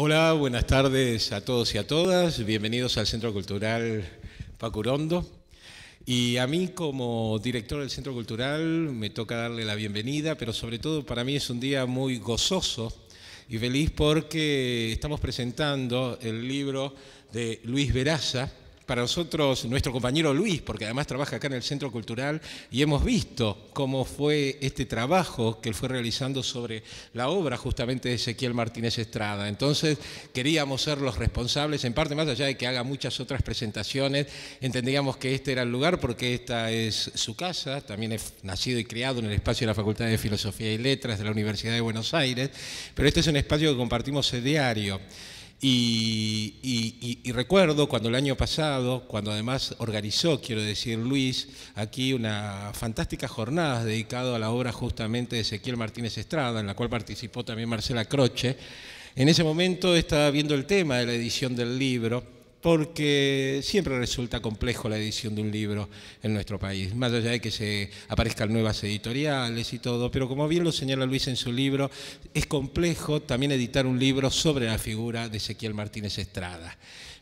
Hola, buenas tardes a todos y a todas. Bienvenidos al Centro Cultural Pacurondo. Y a mí como director del Centro Cultural me toca darle la bienvenida, pero sobre todo para mí es un día muy gozoso y feliz porque estamos presentando el libro de Luis Veraza, para nosotros nuestro compañero Luis, porque además trabaja acá en el Centro Cultural, y hemos visto cómo fue este trabajo que él fue realizando sobre la obra justamente de Ezequiel Martínez Estrada. Entonces queríamos ser los responsables, en parte más allá de que haga muchas otras presentaciones, entendíamos que este era el lugar porque esta es su casa, también es nacido y creado en el espacio de la Facultad de Filosofía y Letras de la Universidad de Buenos Aires, pero este es un espacio que compartimos diario. Y, recuerdo cuando el año pasado, cuando además organizó, quiero decir, Luis, aquí una fantástica jornada dedicada a la obra justamente de Ezequiel Martínez Estrada, en la cual participó también Marcela Croce, en ese momento estaba viendo el tema de la edición del libro porque siempre resulta complejo la edición de un libro en nuestro país, más allá de que se aparezcan nuevas editoriales y todo, pero como bien lo señala Luis en su libro, es complejo también editar un libro sobre la figura de Ezequiel Martínez Estrada.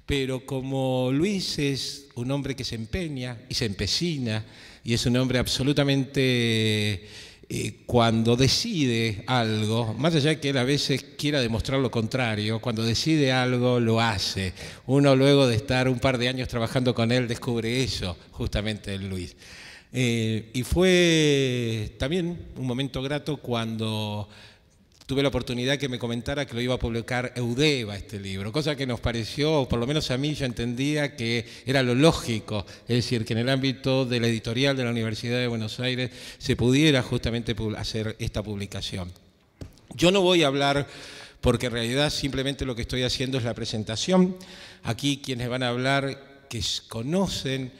Pero como Luis es un hombre que se empeña y se empecina y es un hombre absolutamente eh, cuando decide algo, más allá de que él a veces quiera demostrar lo contrario, cuando decide algo lo hace. Uno luego de estar un par de años trabajando con él descubre eso, justamente el Luis. Eh, y fue también un momento grato cuando tuve la oportunidad que me comentara que lo iba a publicar Eudeva este libro, cosa que nos pareció, por lo menos a mí yo entendía que era lo lógico, es decir, que en el ámbito de la editorial de la Universidad de Buenos Aires se pudiera justamente hacer esta publicación. Yo no voy a hablar porque en realidad simplemente lo que estoy haciendo es la presentación. Aquí quienes van a hablar que conocen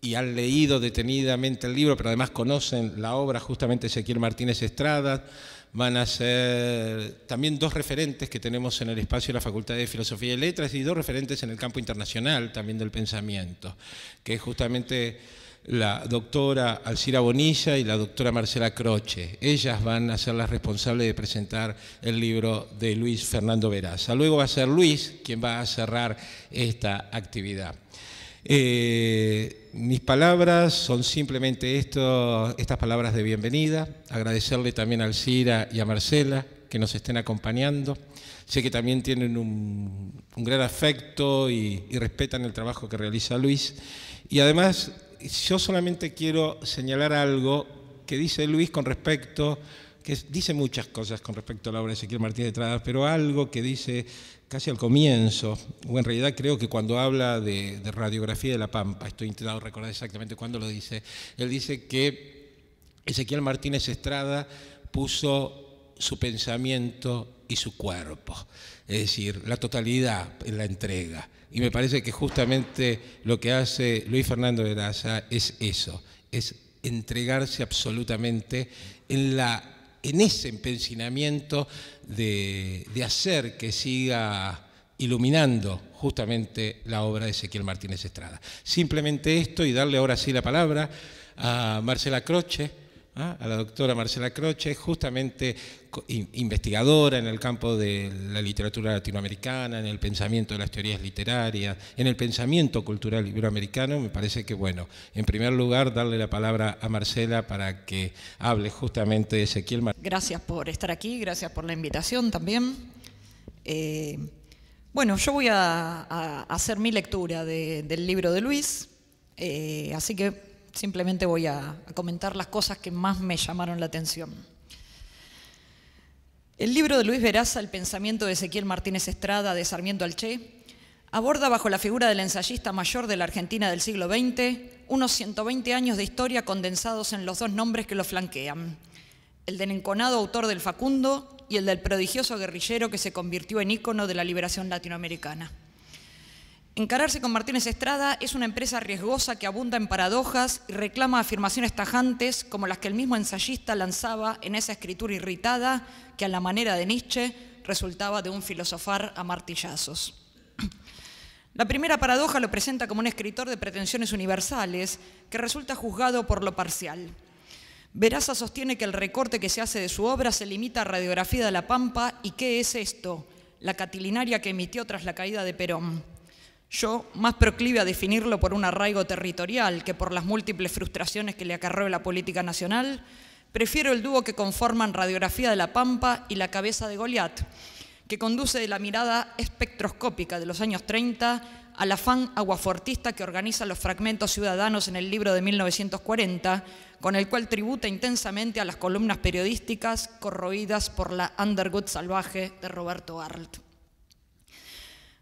y han leído detenidamente el libro, pero además conocen la obra justamente Ezequiel Martínez Estrada, van a ser también dos referentes que tenemos en el espacio de la Facultad de Filosofía y Letras y dos referentes en el campo internacional también del pensamiento, que es justamente la doctora Alcira Bonilla y la doctora Marcela Croce. Ellas van a ser las responsables de presentar el libro de Luis Fernando Veraza. Luego va a ser Luis quien va a cerrar esta actividad. Eh, mis palabras son simplemente estas palabras de bienvenida. Agradecerle también al CIRA y a Marcela que nos estén acompañando. Sé que también tienen un, gran afecto y, respetan el trabajo que realiza Luis. Y además, yo solamente quiero señalar algo que dice Luis con respecto dice muchas cosas con respecto a la obra de Ezequiel Martínez Estrada, pero algo que dice casi al comienzo, o en realidad creo que cuando habla de, radiografía de la Pampa, estoy intentando recordar exactamente cuándo lo dice, él dice que Ezequiel Martínez Estrada puso su pensamiento y su cuerpo, es decir, la totalidad en la entrega. Y me parece que justamente lo que hace Luis Fernando de Laza es eso, es entregarse absolutamente en la en ese empecinamiento de, de hacer que siga iluminando justamente la obra de Ezequiel Martínez Estrada. Simplemente esto y darle ahora sí la palabra a Marcela Croce, ¿Ah? a la doctora Marcela Croce, justamente investigadora en el campo de la literatura latinoamericana, en el pensamiento de las teorías literarias, en el pensamiento cultural iberoamericano. Me parece que, bueno, en primer lugar, darle la palabra a Marcela para que hable justamente de Ezequiel Martínez. Gracias por estar aquí, gracias por la invitación también. Eh, bueno, yo voy a, hacer mi lectura del libro de Luis, eh, así que simplemente voy a, comentar las cosas que más me llamaron la atención. El libro de Luis Veraza, El pensamiento de Ezequiel Martínez Estrada, de Sarmiento Alche, aborda bajo la figura del ensayista mayor de la Argentina del siglo XX unos 120 años de historia condensados en los dos nombres que lo flanquean, el del enconado autor del Facundo y el del prodigioso guerrillero que se convirtió en ícono de la liberación latinoamericana. Encararse con Martínez Estrada es una empresa riesgosa que abunda en paradojas y reclama afirmaciones tajantes como las que el mismo ensayista lanzaba en esa escritura irritada que a la manera de Nietzsche resultaba de un filosofar a martillazos. La primera paradoja lo presenta como un escritor de pretensiones universales que resulta juzgado por lo parcial. Veraza sostiene que el recorte que se hace de su obra se limita a radiografía de la pampa y qué es esto, la catilinaria que emitió tras la caída de Perón. Yo, más proclive a definirlo por un arraigo territorial que por las múltiples frustraciones que le acarreó la política nacional, prefiero el dúo que conforman Radiografía de la Pampa y La Cabeza de Goliat, que conduce de la mirada espectroscópica de los años 30 al afán aguafortista que organiza los fragmentos ciudadanos en el libro de 1940, con el cual tributa intensamente a las columnas periodísticas corroídas por la Underwood salvaje de Roberto Arlt.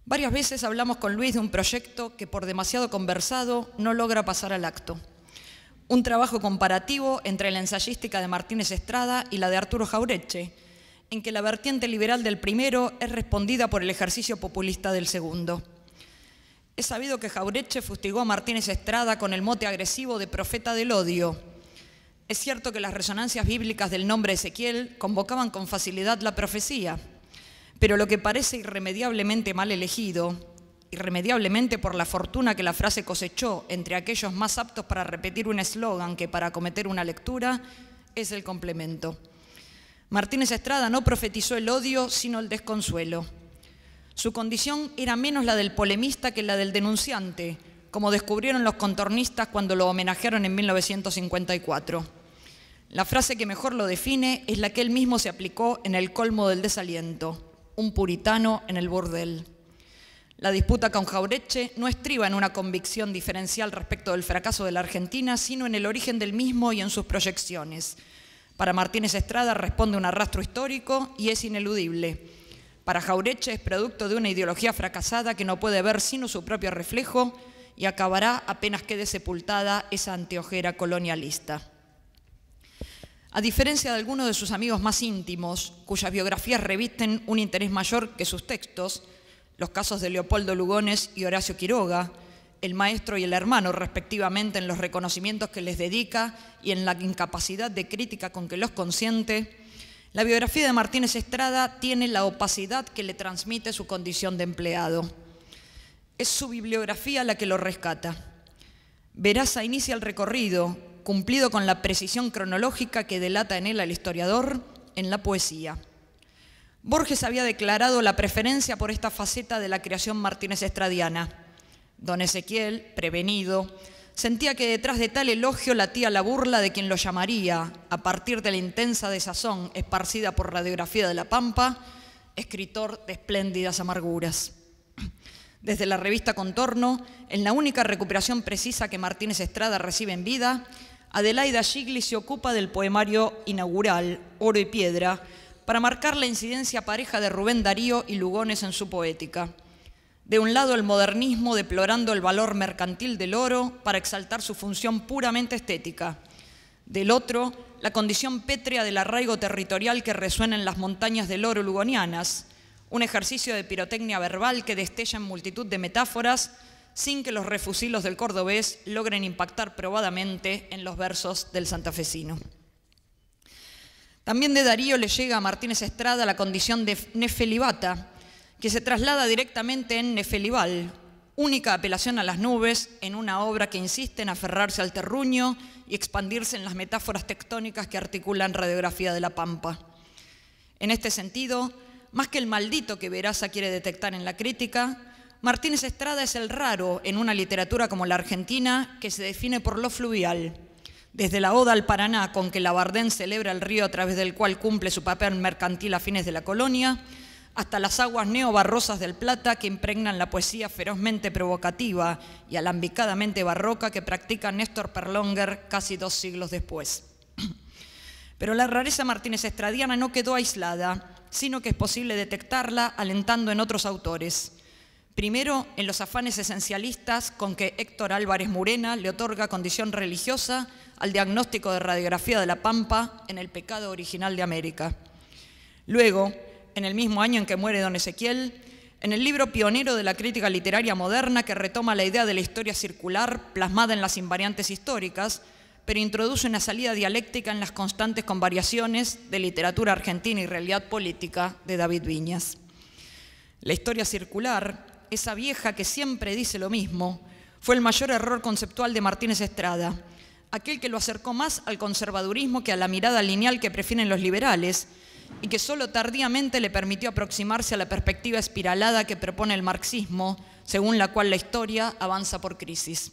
Varias veces hablamos con Luis de un proyecto que por demasiado conversado no logra pasar al acto. Un trabajo comparativo entre la ensayística de Martínez Estrada y la de Arturo Jaureche, en que la vertiente liberal del primero es respondida por el ejercicio populista del segundo. Es sabido que Jaureche fustigó a Martínez Estrada con el mote agresivo de profeta del odio. Es cierto que las resonancias bíblicas del nombre Ezequiel convocaban con facilidad la profecía, pero lo que parece irremediablemente mal elegido, irremediablemente por la fortuna que la frase cosechó entre aquellos más aptos para repetir un eslogan que para acometer una lectura, es el complemento. Martínez Estrada no profetizó el odio, sino el desconsuelo. Su condición era menos la del polemista que la del denunciante, como descubrieron los contornistas cuando lo homenajearon en 1954. La frase que mejor lo define es la que él mismo se aplicó en el colmo del desaliento un puritano en el bordel. La disputa con Jaureche no estriba en una convicción diferencial respecto del fracaso de la Argentina, sino en el origen del mismo y en sus proyecciones. Para Martínez Estrada responde un arrastro histórico y es ineludible. Para Jaureche es producto de una ideología fracasada que no puede ver sino su propio reflejo y acabará apenas quede sepultada esa anteojera colonialista. A diferencia de algunos de sus amigos más íntimos, cuyas biografías revisten un interés mayor que sus textos, los casos de Leopoldo Lugones y Horacio Quiroga, el maestro y el hermano respectivamente en los reconocimientos que les dedica y en la incapacidad de crítica con que los consiente, la biografía de Martínez Estrada tiene la opacidad que le transmite su condición de empleado. Es su bibliografía la que lo rescata. Veraza inicia el recorrido cumplido con la precisión cronológica que delata en él al historiador en la poesía. Borges había declarado la preferencia por esta faceta de la creación martínez estradiana. Don Ezequiel, prevenido, sentía que detrás de tal elogio latía la burla de quien lo llamaría, a partir de la intensa desazón esparcida por radiografía de la Pampa, escritor de espléndidas amarguras. Desde la revista Contorno, en la única recuperación precisa que Martínez Estrada recibe en vida, Adelaida Gigli se ocupa del poemario inaugural, Oro y Piedra, para marcar la incidencia pareja de Rubén Darío y Lugones en su poética. De un lado el modernismo deplorando el valor mercantil del oro para exaltar su función puramente estética. Del otro, la condición pétrea del arraigo territorial que resuena en las montañas del oro lugonianas, un ejercicio de pirotecnia verbal que destella en multitud de metáforas sin que los refusilos del cordobés logren impactar probadamente en los versos del santafesino. También de Darío le llega a Martínez Estrada la condición de nefelibata, que se traslada directamente en nefelibal, única apelación a las nubes en una obra que insiste en aferrarse al terruño y expandirse en las metáforas tectónicas que articulan radiografía de la pampa. En este sentido, más que el maldito que Veraza quiere detectar en la crítica, Martínez Estrada es el raro en una literatura como la argentina que se define por lo fluvial. Desde la Oda al Paraná, con que Labardén celebra el río a través del cual cumple su papel mercantil a fines de la colonia, hasta las aguas neobarrosas del Plata que impregnan la poesía ferozmente provocativa y alambicadamente barroca que practica Néstor Perlonger casi dos siglos después. Pero la rareza martínez estradiana no quedó aislada, sino que es posible detectarla alentando en otros autores. Primero, en los afanes esencialistas con que Héctor Álvarez Murena le otorga condición religiosa al diagnóstico de radiografía de la Pampa en el pecado original de América. Luego, en el mismo año en que muere don Ezequiel, en el libro pionero de la crítica literaria moderna que retoma la idea de la historia circular plasmada en las invariantes históricas, pero introduce una salida dialéctica en las constantes con variaciones de literatura argentina y realidad política de David Viñas. La historia circular, esa vieja que siempre dice lo mismo, fue el mayor error conceptual de Martínez Estrada, aquel que lo acercó más al conservadurismo que a la mirada lineal que prefieren los liberales y que solo tardíamente le permitió aproximarse a la perspectiva espiralada que propone el marxismo, según la cual la historia avanza por crisis.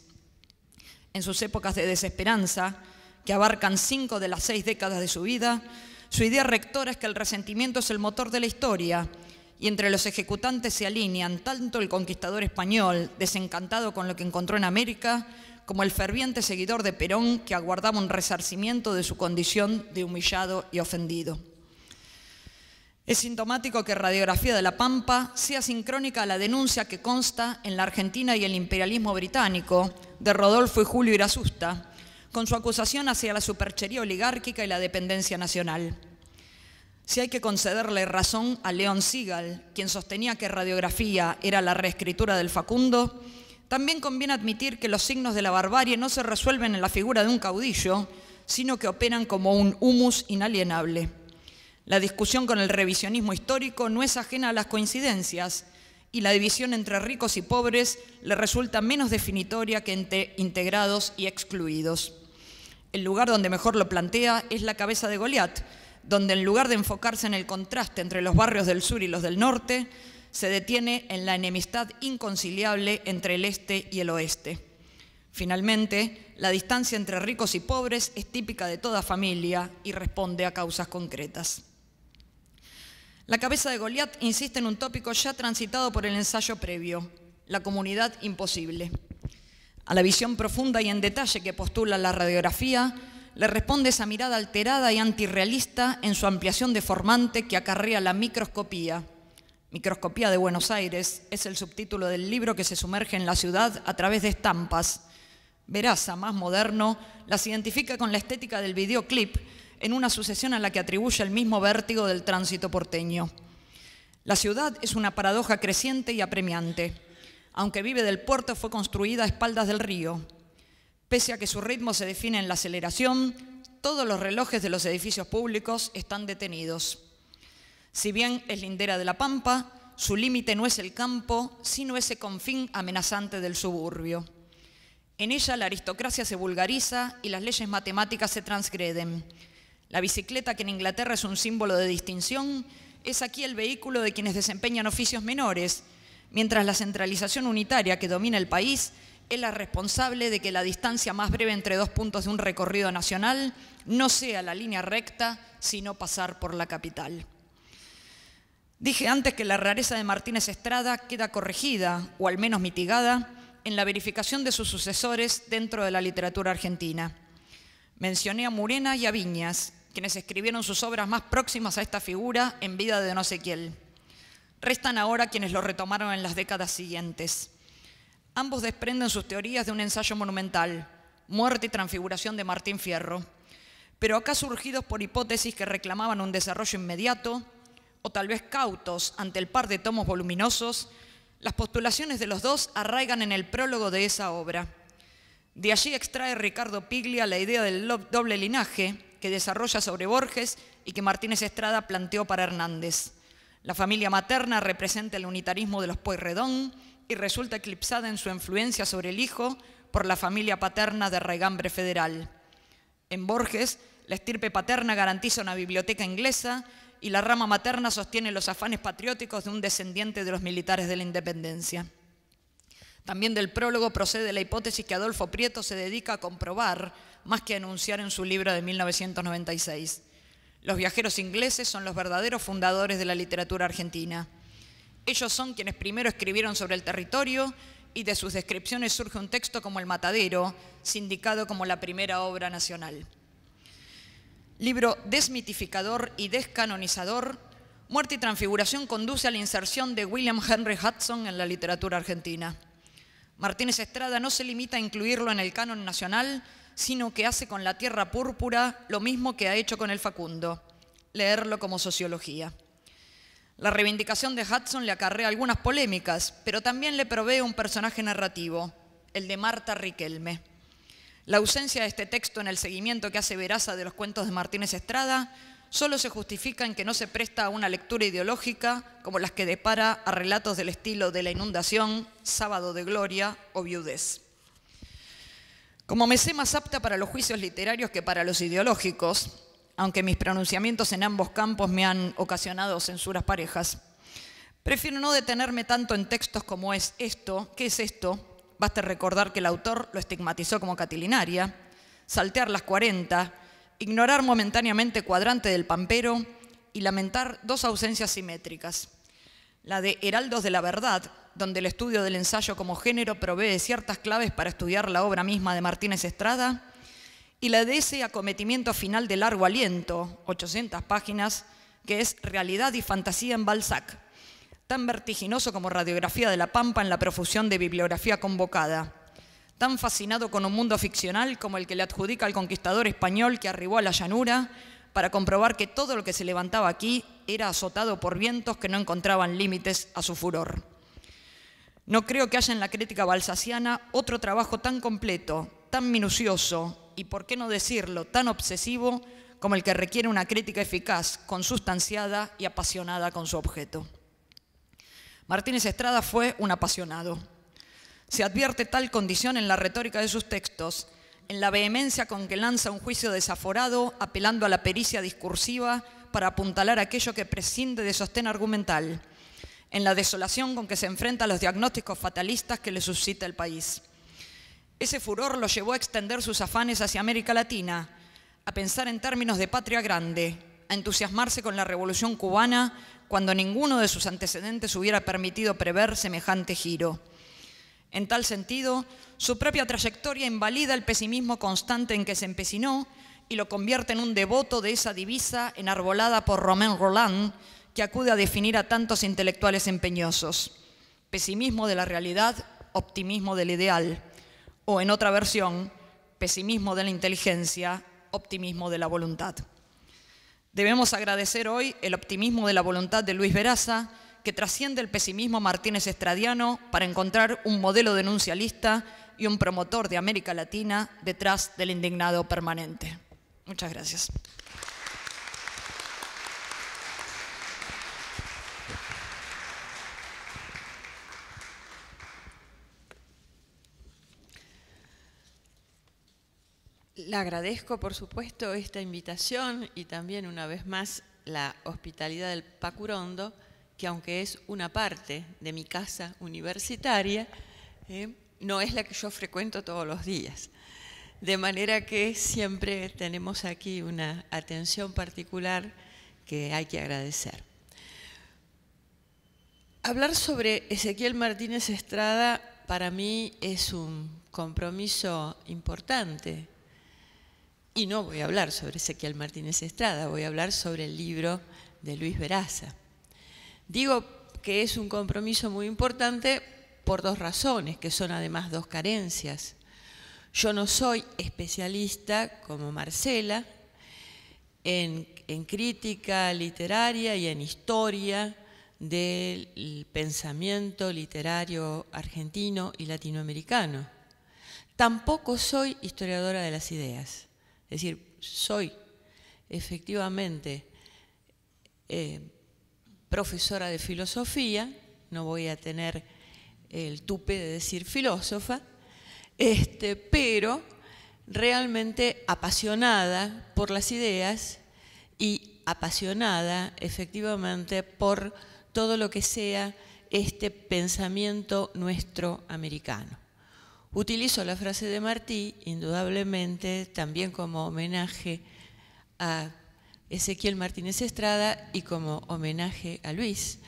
En sus épocas de desesperanza, que abarcan cinco de las seis décadas de su vida, su idea rectora es que el resentimiento es el motor de la historia y entre los ejecutantes se alinean tanto el conquistador español, desencantado con lo que encontró en América, como el ferviente seguidor de Perón que aguardaba un resarcimiento de su condición de humillado y ofendido. Es sintomático que Radiografía de la Pampa sea sincrónica a la denuncia que consta en la Argentina y el imperialismo británico de Rodolfo y Julio Irasusta, con su acusación hacia la superchería oligárquica y la dependencia nacional. Si hay que concederle razón a León Sigal, quien sostenía que radiografía era la reescritura del Facundo, también conviene admitir que los signos de la barbarie no se resuelven en la figura de un caudillo, sino que operan como un humus inalienable. La discusión con el revisionismo histórico no es ajena a las coincidencias y la división entre ricos y pobres le resulta menos definitoria que entre integrados y excluidos. El lugar donde mejor lo plantea es la cabeza de Goliat, donde en lugar de enfocarse en el contraste entre los barrios del sur y los del norte, se detiene en la enemistad inconciliable entre el este y el oeste. Finalmente, la distancia entre ricos y pobres es típica de toda familia y responde a causas concretas. La cabeza de Goliat insiste en un tópico ya transitado por el ensayo previo, la comunidad imposible. A la visión profunda y en detalle que postula la radiografía, le responde esa mirada alterada y antirrealista en su ampliación deformante que acarrea la microscopía. Microscopía de Buenos Aires es el subtítulo del libro que se sumerge en la ciudad a través de estampas. Veraza, más moderno, las identifica con la estética del videoclip en una sucesión a la que atribuye el mismo vértigo del tránsito porteño. La ciudad es una paradoja creciente y apremiante. Aunque vive del puerto, fue construida a espaldas del río. Pese a que su ritmo se define en la aceleración, todos los relojes de los edificios públicos están detenidos. Si bien es lindera de la Pampa, su límite no es el campo, sino ese confín amenazante del suburbio. En ella la aristocracia se vulgariza y las leyes matemáticas se transgreden. La bicicleta, que en Inglaterra es un símbolo de distinción, es aquí el vehículo de quienes desempeñan oficios menores, mientras la centralización unitaria que domina el país es la responsable de que la distancia más breve entre dos puntos de un recorrido nacional no sea la línea recta, sino pasar por la capital. Dije antes que la rareza de Martínez Estrada queda corregida, o al menos mitigada, en la verificación de sus sucesores dentro de la literatura argentina. Mencioné a Murena y a Viñas, quienes escribieron sus obras más próximas a esta figura en vida de no sé quién. Restan ahora quienes lo retomaron en las décadas siguientes. Ambos desprenden sus teorías de un ensayo monumental, Muerte y Transfiguración de Martín Fierro, pero acá surgidos por hipótesis que reclamaban un desarrollo inmediato, o tal vez cautos ante el par de tomos voluminosos, las postulaciones de los dos arraigan en el prólogo de esa obra. De allí extrae Ricardo Piglia la idea del doble linaje que desarrolla sobre Borges y que Martínez Estrada planteó para Hernández. La familia materna representa el unitarismo de los Pueyrredón y resulta eclipsada en su influencia sobre el hijo por la familia paterna de regambre federal. En Borges, la estirpe paterna garantiza una biblioteca inglesa y la rama materna sostiene los afanes patrióticos de un descendiente de los militares de la independencia. También del prólogo procede la hipótesis que Adolfo Prieto se dedica a comprobar más que a enunciar en su libro de 1996. Los viajeros ingleses son los verdaderos fundadores de la literatura argentina. Ellos son quienes primero escribieron sobre el territorio y de sus descripciones surge un texto como El Matadero, sindicado como la primera obra nacional. Libro desmitificador y descanonizador, Muerte y Transfiguración conduce a la inserción de William Henry Hudson en la literatura argentina. Martínez Estrada no se limita a incluirlo en el canon nacional, sino que hace con la Tierra Púrpura lo mismo que ha hecho con el Facundo, leerlo como sociología. La reivindicación de Hudson le acarrea algunas polémicas, pero también le provee un personaje narrativo, el de Marta Riquelme. La ausencia de este texto en el seguimiento que hace Veraza de los cuentos de Martínez Estrada solo se justifica en que no se presta a una lectura ideológica como las que depara a relatos del estilo de la inundación, sábado de gloria o viudez. Como me sé más apta para los juicios literarios que para los ideológicos, aunque mis pronunciamientos en ambos campos me han ocasionado censuras parejas. Prefiero no detenerme tanto en textos como es esto, ¿qué es esto? Basta recordar que el autor lo estigmatizó como catilinaria, saltear las 40, ignorar momentáneamente cuadrante del pampero y lamentar dos ausencias simétricas. La de Heraldos de la Verdad, donde el estudio del ensayo como género provee ciertas claves para estudiar la obra misma de Martínez Estrada, y la de ese acometimiento final de largo aliento, 800 páginas, que es Realidad y Fantasía en Balzac, tan vertiginoso como Radiografía de la Pampa en la profusión de bibliografía convocada, tan fascinado con un mundo ficcional como el que le adjudica al conquistador español que arribó a la llanura para comprobar que todo lo que se levantaba aquí era azotado por vientos que no encontraban límites a su furor. No creo que haya en la crítica balsaciana otro trabajo tan completo, tan minucioso, y por qué no decirlo, tan obsesivo como el que requiere una crítica eficaz, consustanciada y apasionada con su objeto. Martínez Estrada fue un apasionado. Se advierte tal condición en la retórica de sus textos, en la vehemencia con que lanza un juicio desaforado, apelando a la pericia discursiva para apuntalar aquello que prescinde de sostén argumental, en la desolación con que se enfrenta a los diagnósticos fatalistas que le suscita el país. Ese furor lo llevó a extender sus afanes hacia América Latina, a pensar en términos de patria grande, a entusiasmarse con la revolución cubana cuando ninguno de sus antecedentes hubiera permitido prever semejante giro. En tal sentido, su propia trayectoria invalida el pesimismo constante en que se empecinó y lo convierte en un devoto de esa divisa enarbolada por Romain Roland que acude a definir a tantos intelectuales empeñosos. Pesimismo de la realidad, optimismo del ideal o en otra versión, pesimismo de la inteligencia, optimismo de la voluntad. Debemos agradecer hoy el optimismo de la voluntad de Luis Veraza, que trasciende el pesimismo Martínez Estradiano para encontrar un modelo denuncialista y un promotor de América Latina detrás del indignado permanente. Muchas gracias. Le agradezco, por supuesto, esta invitación y también, una vez más, la hospitalidad del Pacurondo, que aunque es una parte de mi casa universitaria, eh, no es la que yo frecuento todos los días. De manera que siempre tenemos aquí una atención particular que hay que agradecer. Hablar sobre Ezequiel Martínez Estrada para mí es un compromiso importante y no voy a hablar sobre Ezequiel Martínez Estrada, voy a hablar sobre el libro de Luis Veraza. Digo que es un compromiso muy importante por dos razones, que son además dos carencias. Yo no soy especialista como Marcela en, en crítica literaria y en historia del pensamiento literario argentino y latinoamericano. Tampoco soy historiadora de las ideas. Es decir, soy efectivamente eh, profesora de filosofía, no voy a tener el tupe de decir filósofa, este, pero realmente apasionada por las ideas y apasionada efectivamente por todo lo que sea este pensamiento nuestro americano. Utilizo la frase de Martí, indudablemente, también como homenaje a Ezequiel Martínez Estrada y como homenaje a Luis,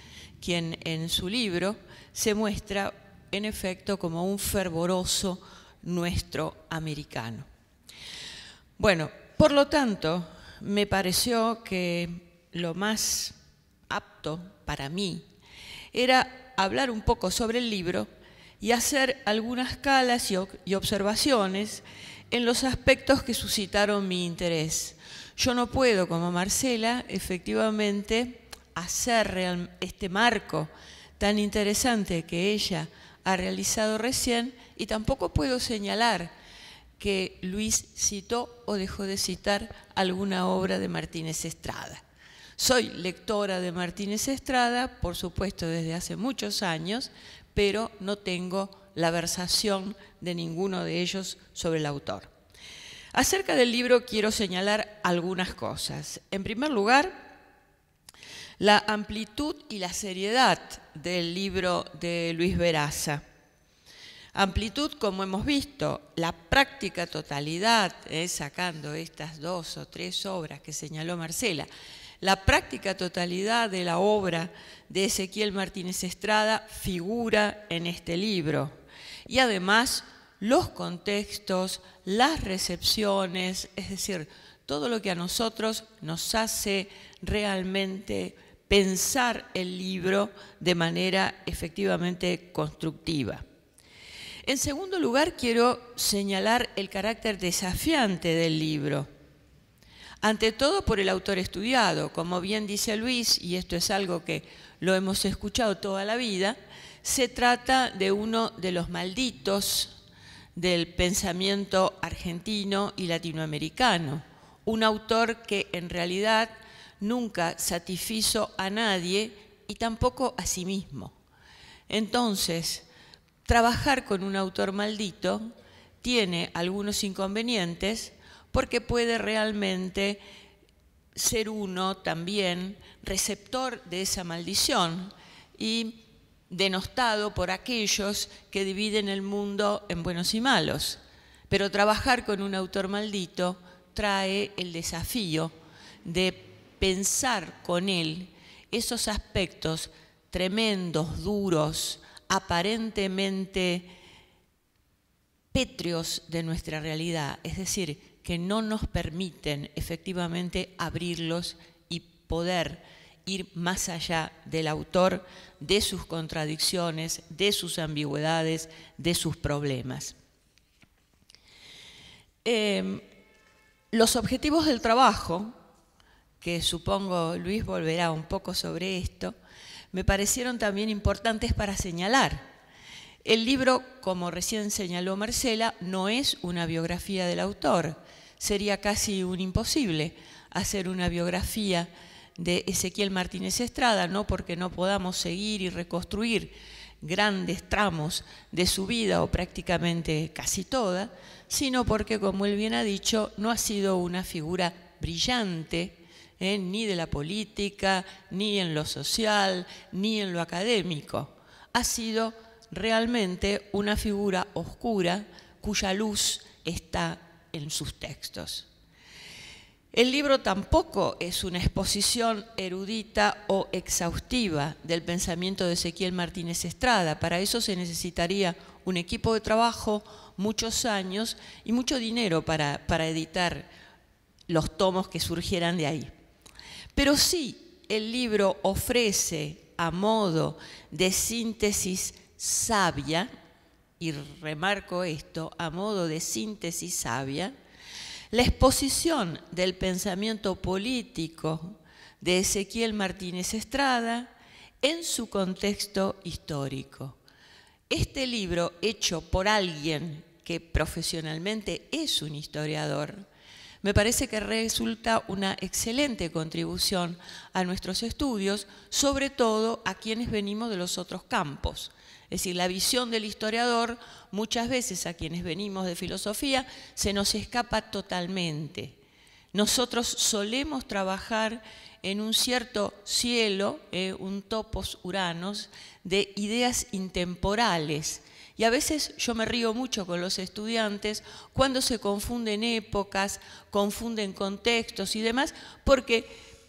quien en su libro se muestra, en efecto, como un fervoroso nuestro americano. Bueno, por lo tanto, me pareció que lo más apto para mí era hablar un poco sobre el libro y hacer algunas calas y, observaciones en los aspectos que suscitaron mi interés. Yo no puedo, como Marcela, efectivamente hacer este marco tan interesante que ella ha realizado recién y tampoco puedo señalar que Luis citó o dejó de citar alguna obra de Martínez Estrada. Soy lectora de Martínez Estrada, por supuesto desde hace muchos años, pero no tengo la versación de ninguno de ellos sobre el autor. Acerca del libro quiero señalar algunas cosas. En primer lugar, la amplitud y la seriedad del libro de Luis Veraza. Amplitud, como hemos visto, la práctica totalidad, eh, sacando estas dos o tres obras que señaló Marcela, la práctica totalidad de la obra de Ezequiel Martínez Estrada figura en este libro y además los contextos, las recepciones, es decir, todo lo que a nosotros nos hace realmente pensar el libro de manera efectivamente constructiva. En segundo lugar, quiero señalar el carácter desafiante del libro ante todo por el autor estudiado. Como bien dice Luis, y esto es algo que lo hemos escuchado toda la vida, se trata de uno de los malditos del pensamiento argentino y latinoamericano, un autor que en realidad nunca satisfizo a nadie y tampoco a sí mismo. Entonces, trabajar con un autor maldito tiene algunos inconvenientes, porque puede realmente ser uno también receptor de esa maldición y denostado por aquellos que dividen el mundo en buenos y malos. Pero trabajar con un autor maldito trae el desafío de pensar con él esos aspectos tremendos, duros, aparentemente pétreos de nuestra realidad, es decir, que no nos permiten efectivamente abrirlos y poder ir más allá del autor, de sus contradicciones, de sus ambigüedades, de sus problemas. Em, los objetivos del trabajo, que supongo Luis volverá un poco sobre esto, me parecieron también importantes para señalar. El libro, como recién señaló Marcela, no es una biografía del autor, sería casi un imposible hacer una biografía de Ezequiel Martínez Estrada, no porque no podamos seguir y reconstruir grandes tramos de su vida o prácticamente casi toda, sino porque, como él bien ha dicho, no ha sido una figura brillante, ¿eh? ni de la política, ni en lo social, ni en lo académico. Ha sido realmente una figura oscura cuya luz está en sus textos. El libro tampoco es una exposición erudita o exhaustiva del pensamiento de Ezequiel Martínez Estrada. Para eso se necesitaría un equipo de trabajo, muchos años y mucho dinero para, para editar los tomos que surgieran de ahí. Pero sí, el libro ofrece a modo de síntesis sabia y remarco esto a modo de síntesis sabia, la exposición del pensamiento político de Ezequiel Martínez Estrada en su contexto histórico. Este libro, hecho por alguien que profesionalmente es un historiador, me parece que resulta una excelente contribución a nuestros estudios, sobre todo a quienes venimos de los otros campos, es decir, la visión del historiador muchas veces a quienes venimos de filosofía se nos escapa totalmente. Nosotros solemos trabajar en un cierto cielo, eh, un topos uranos, de ideas intemporales. Y a veces yo me río mucho con los estudiantes cuando se confunden épocas, confunden contextos y demás, porque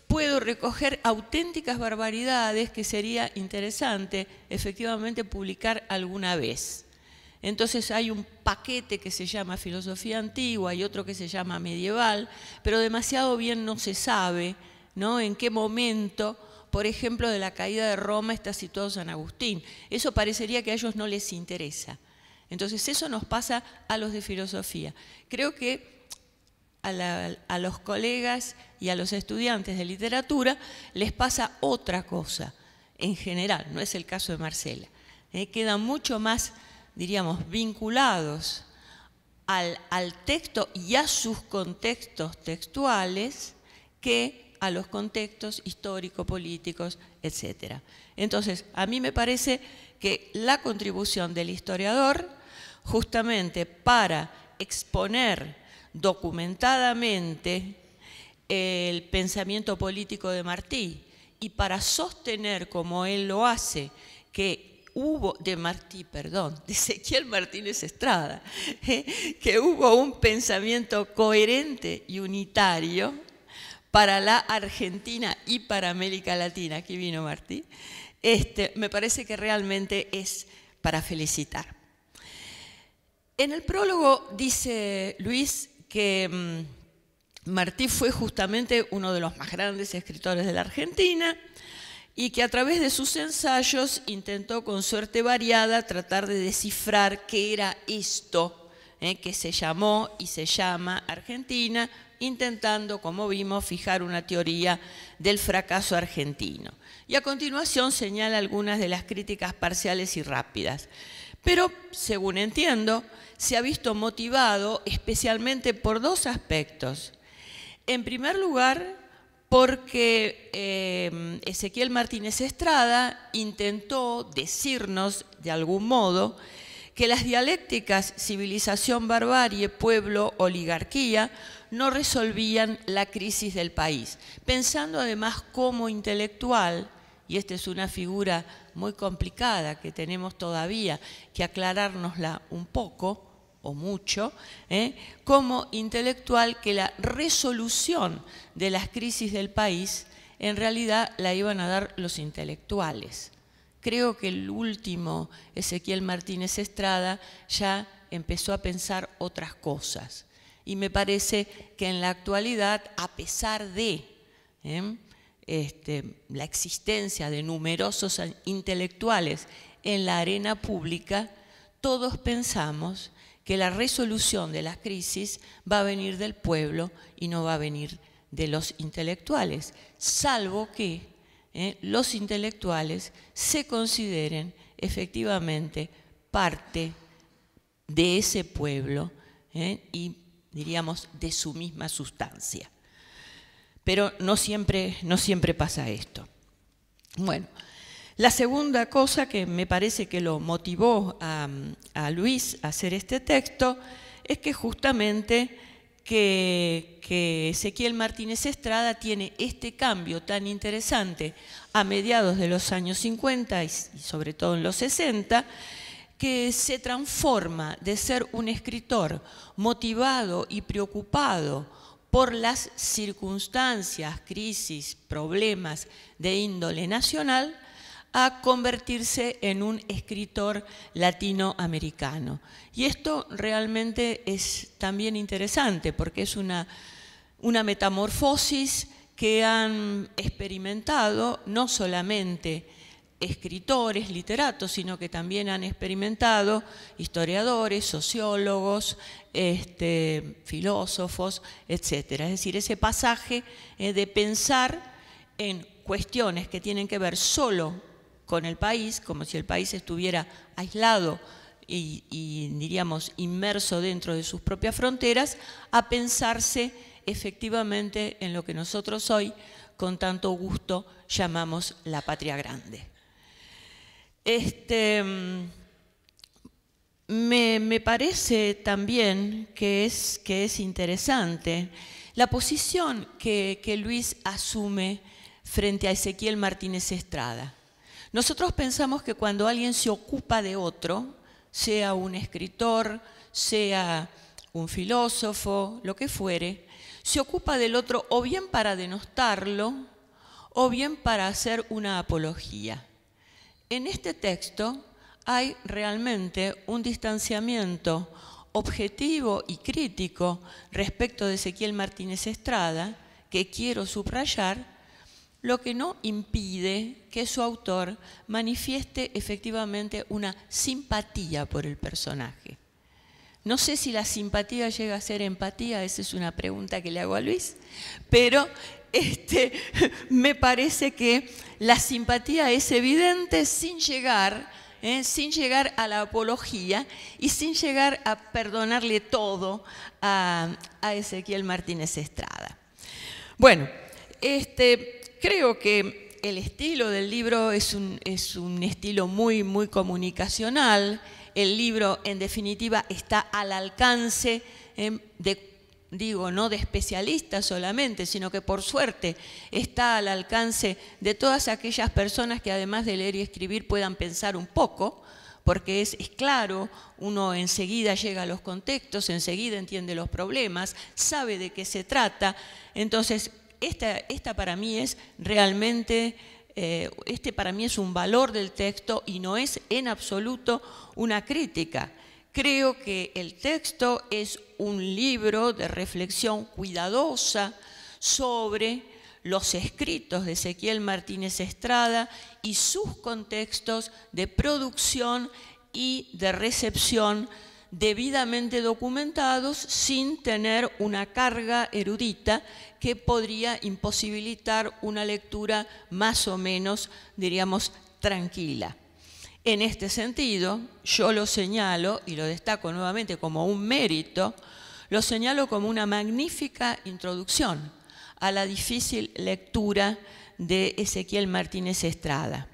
puedo recoger auténticas barbaridades que sería interesante efectivamente publicar alguna vez. Entonces hay un paquete que se llama filosofía antigua y otro que se llama medieval, pero demasiado bien no se sabe ¿no? en qué momento, por ejemplo, de la caída de Roma está situado San Agustín. Eso parecería que a ellos no les interesa. Entonces eso nos pasa a los de filosofía. Creo que a, los colegas y a los estudiantes de literatura les pasa otra cosa, en general, no es el caso de Marcela. Eh, quedan mucho más, diríamos, vinculados al, al texto y a sus contextos textuales que a los contextos histórico políticos, etc. Entonces, a mí me parece que la contribución del historiador, justamente para exponer documentadamente el pensamiento político de Martí y para sostener, como él lo hace, que hubo, de Martí, perdón, de Ezequiel Martínez Estrada, eh, que hubo un pensamiento coherente y unitario para la Argentina y para América Latina, aquí vino Martí, este, me parece que realmente es para felicitar. En el prólogo dice Luis que mm, Martí fue justamente uno de los más grandes escritores de la Argentina y que a través de sus ensayos intentó con suerte variada tratar de descifrar qué era esto eh, que se llamó y se llama Argentina, intentando, como vimos, fijar una teoría del fracaso argentino. Y a continuación señala algunas de las críticas parciales y rápidas. Pero, según entiendo, se ha visto motivado especialmente por dos aspectos. En primer lugar, porque eh, Ezequiel Martínez Estrada intentó decirnos, de algún modo, que las dialécticas civilización, barbarie, pueblo, oligarquía no resolvían la crisis del país. Pensando además como intelectual, y esta es una figura muy complicada que tenemos todavía que aclarárnosla un poco o mucho, ¿eh? como intelectual que la resolución de las crisis del país en realidad la iban a dar los intelectuales. Creo que el último, Ezequiel Martínez Estrada, ya empezó a pensar otras cosas. Y me parece que en la actualidad, a pesar de ¿eh? Este, la existencia de numerosos intelectuales en la arena pública, todos pensamos que la resolución de las crisis va a venir del pueblo y no va a venir de los intelectuales, salvo que eh, los intelectuales se consideren efectivamente parte de ese pueblo eh, y diríamos de su misma sustancia pero no siempre, no siempre pasa esto. Bueno, la segunda cosa que me parece que lo motivó a, Luis a hacer este texto es que justamente que, Ezequiel Martínez Estrada tiene este cambio tan interesante a mediados de los años 50 y sobre todo en los 60, que se transforma de ser un escritor motivado y preocupado por las circunstancias, crisis, problemas de índole nacional, a convertirse en un escritor latinoamericano. Y esto realmente es también interesante porque es una, metamorfosis que han experimentado no solamente escritores, literatos, sino que también han experimentado historiadores, sociólogos, este, filósofos, etc. Es decir, ese pasaje eh, de pensar en cuestiones que tienen que ver solo con el país, como si el país estuviera aislado y diríamos inmerso dentro de sus propias fronteras, a pensarse efectivamente en lo que nosotros hoy con tanto gusto llamamos la patria grande. Este, mm, me, parece también que es, que es interesante la posición que, que Luis asume frente a Ezequiel Martínez Estrada. Nosotros pensamos que cuando alguien se ocupa de otro, sea un escritor, sea un filósofo, lo que fuere, se ocupa del otro o bien para denostarlo o bien para hacer una apología. En este texto hay realmente un distanciamiento objetivo y crítico respecto de Ezequiel Martínez Estrada, que quiero subrayar, lo que no impide que su autor manifieste efectivamente una simpatía por el personaje. No sé si la simpatía llega a ser empatía, esa es una pregunta que le hago a Luis, pero este, me parece que la simpatía es evidente sin llegar, ¿eh? sin llegar a la apología y sin llegar a perdonarle todo a, Ezequiel Martínez Estrada. Bueno, este, creo que el estilo del libro es un, es un estilo muy, muy comunicacional el libro en definitiva está al alcance eh, de, digo, no de especialistas solamente, sino que por suerte está al alcance de todas aquellas personas que además de leer y escribir puedan pensar un poco, porque es, claro, uno enseguida llega a los contextos, enseguida entiende los problemas, sabe de qué se trata. Entonces, esta, esta para mí es realmente eh, este para mí es un valor del texto y no es en absoluto una crítica. Creo que el texto es un libro de reflexión cuidadosa sobre los escritos de Ezequiel Martínez Estrada y sus contextos de producción y de recepción debidamente documentados sin tener una carga erudita que podría imposibilitar una lectura más o menos, diríamos, tranquila. En este sentido, yo lo señalo y lo destaco nuevamente como un mérito, lo señalo como una magnífica introducción a la difícil lectura de Ezequiel Martínez Estrada.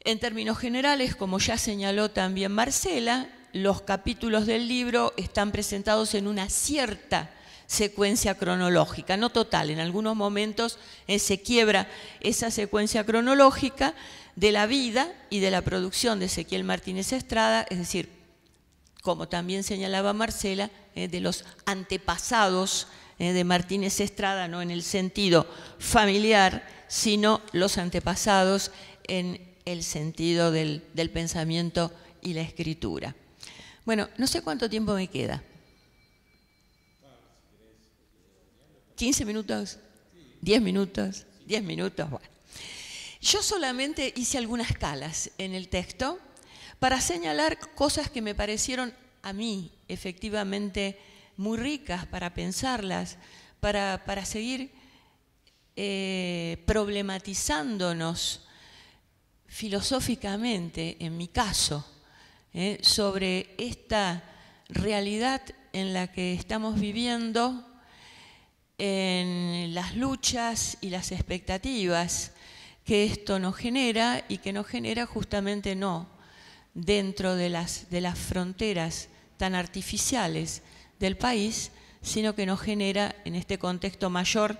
En términos generales, como ya señaló también Marcela, los capítulos del libro están presentados en una cierta secuencia cronológica, no total, en algunos momentos eh, se quiebra esa secuencia cronológica de la vida y de la producción de Ezequiel Martínez Estrada, es decir, como también señalaba Marcela, eh, de los antepasados eh, de Martínez Estrada, no en el sentido familiar, sino los antepasados en el sentido del, pensamiento y la escritura. Bueno, no sé cuánto tiempo me queda. 15 minutos, 10 minutos, 10 minutos. Bueno. Yo solamente hice algunas calas en el texto para señalar cosas que me parecieron a mí efectivamente muy ricas para pensarlas, para, seguir eh, problematizándonos filosóficamente, en mi caso, ¿eh? sobre esta realidad en la que estamos viviendo, en las luchas y las expectativas que esto nos genera y que nos genera justamente no dentro de las, de las fronteras tan artificiales del país, sino que nos genera en este contexto mayor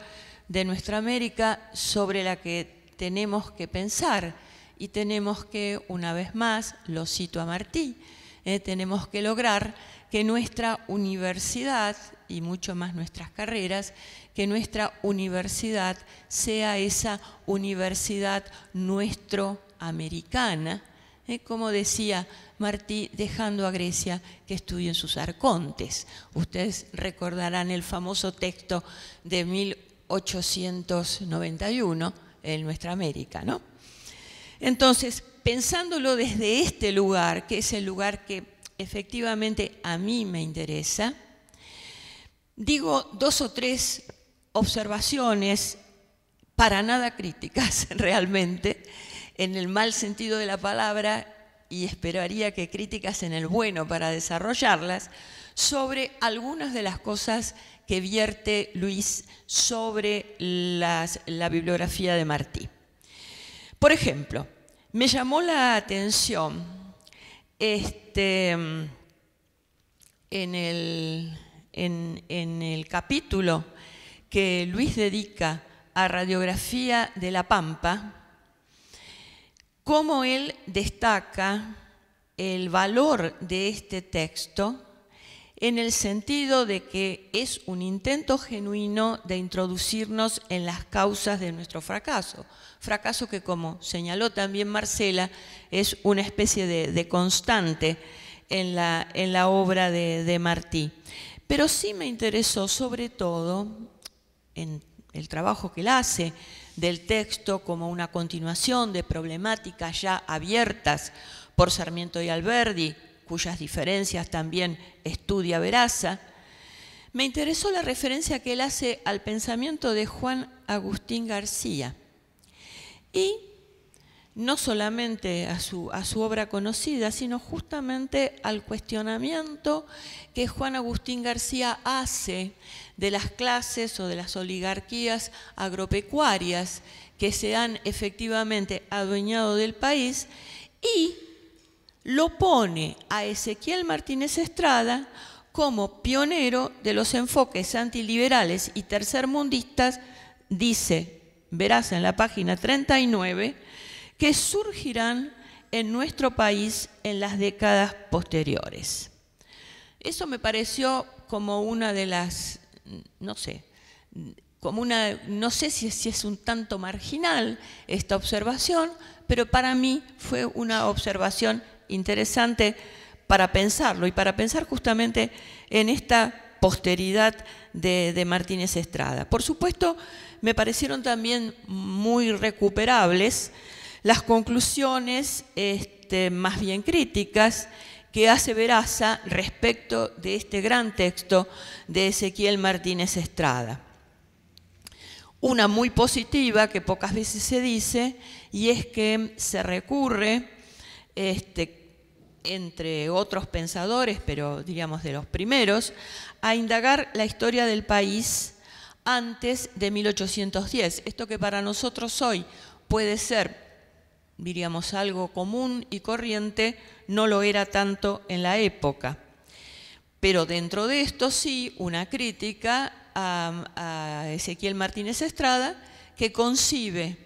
de nuestra América sobre la que tenemos que pensar y tenemos que, una vez más, lo cito a Martí, eh, tenemos que lograr que nuestra universidad, y mucho más nuestras carreras, que nuestra universidad sea esa universidad nuestroamericana, eh, como decía Martí, dejando a Grecia que estudien sus arcontes. Ustedes recordarán el famoso texto de 1891 en nuestra América, ¿no? Entonces, pensándolo desde este lugar, que es el lugar que efectivamente a mí me interesa, digo dos o tres observaciones para nada críticas realmente, en el mal sentido de la palabra, y esperaría que críticas en el bueno para desarrollarlas, sobre algunas de las cosas que vierte Luis sobre las, la bibliografía de Martí. Por ejemplo, me llamó la atención este, en, el, en el capítulo que Luis dedica a radiografía de la Pampa, cómo él destaca el valor de este texto en el sentido de que es un intento genuino de introducirnos en las causas de nuestro fracaso. Fracaso que, como señaló también Marcela, es una especie de, constante en la, obra de, Martí. Pero sí me interesó sobre todo en el trabajo que él hace del texto como una continuación de problemáticas ya abiertas por Sarmiento y Alberdi, cuyas diferencias también estudia Veraza, me interesó la referencia que él hace al pensamiento de Juan Agustín García y no solamente a su, a su obra conocida, sino justamente al cuestionamiento que Juan Agustín García hace de las clases o de las oligarquías agropecuarias que se han efectivamente adueñado del país y lo pone a Ezequiel Martínez Estrada como pionero de los enfoques antiliberales y tercermundistas, dice, verás en la página 39, que surgirán en nuestro país en las décadas posteriores. Eso me pareció como una de las, no sé, como una, no sé si, si, es un tanto marginal esta observación, pero para mí fue una observación interesante para pensarlo y para pensar justamente en esta posteridad de, Martínez Estrada. Por supuesto, me parecieron también muy recuperables las conclusiones este, más bien críticas que hace Veraza respecto de este gran texto de Ezequiel Martínez Estrada. Una muy positiva que pocas veces se dice y es que se recurre este, entre otros pensadores, pero diríamos de los primeros, a indagar la historia del país antes de 1810. Esto que para nosotros hoy puede ser, diríamos, algo común y corriente, no lo era tanto en la época. Pero dentro de esto sí, una crítica a, Ezequiel Martínez Estrada, que concibe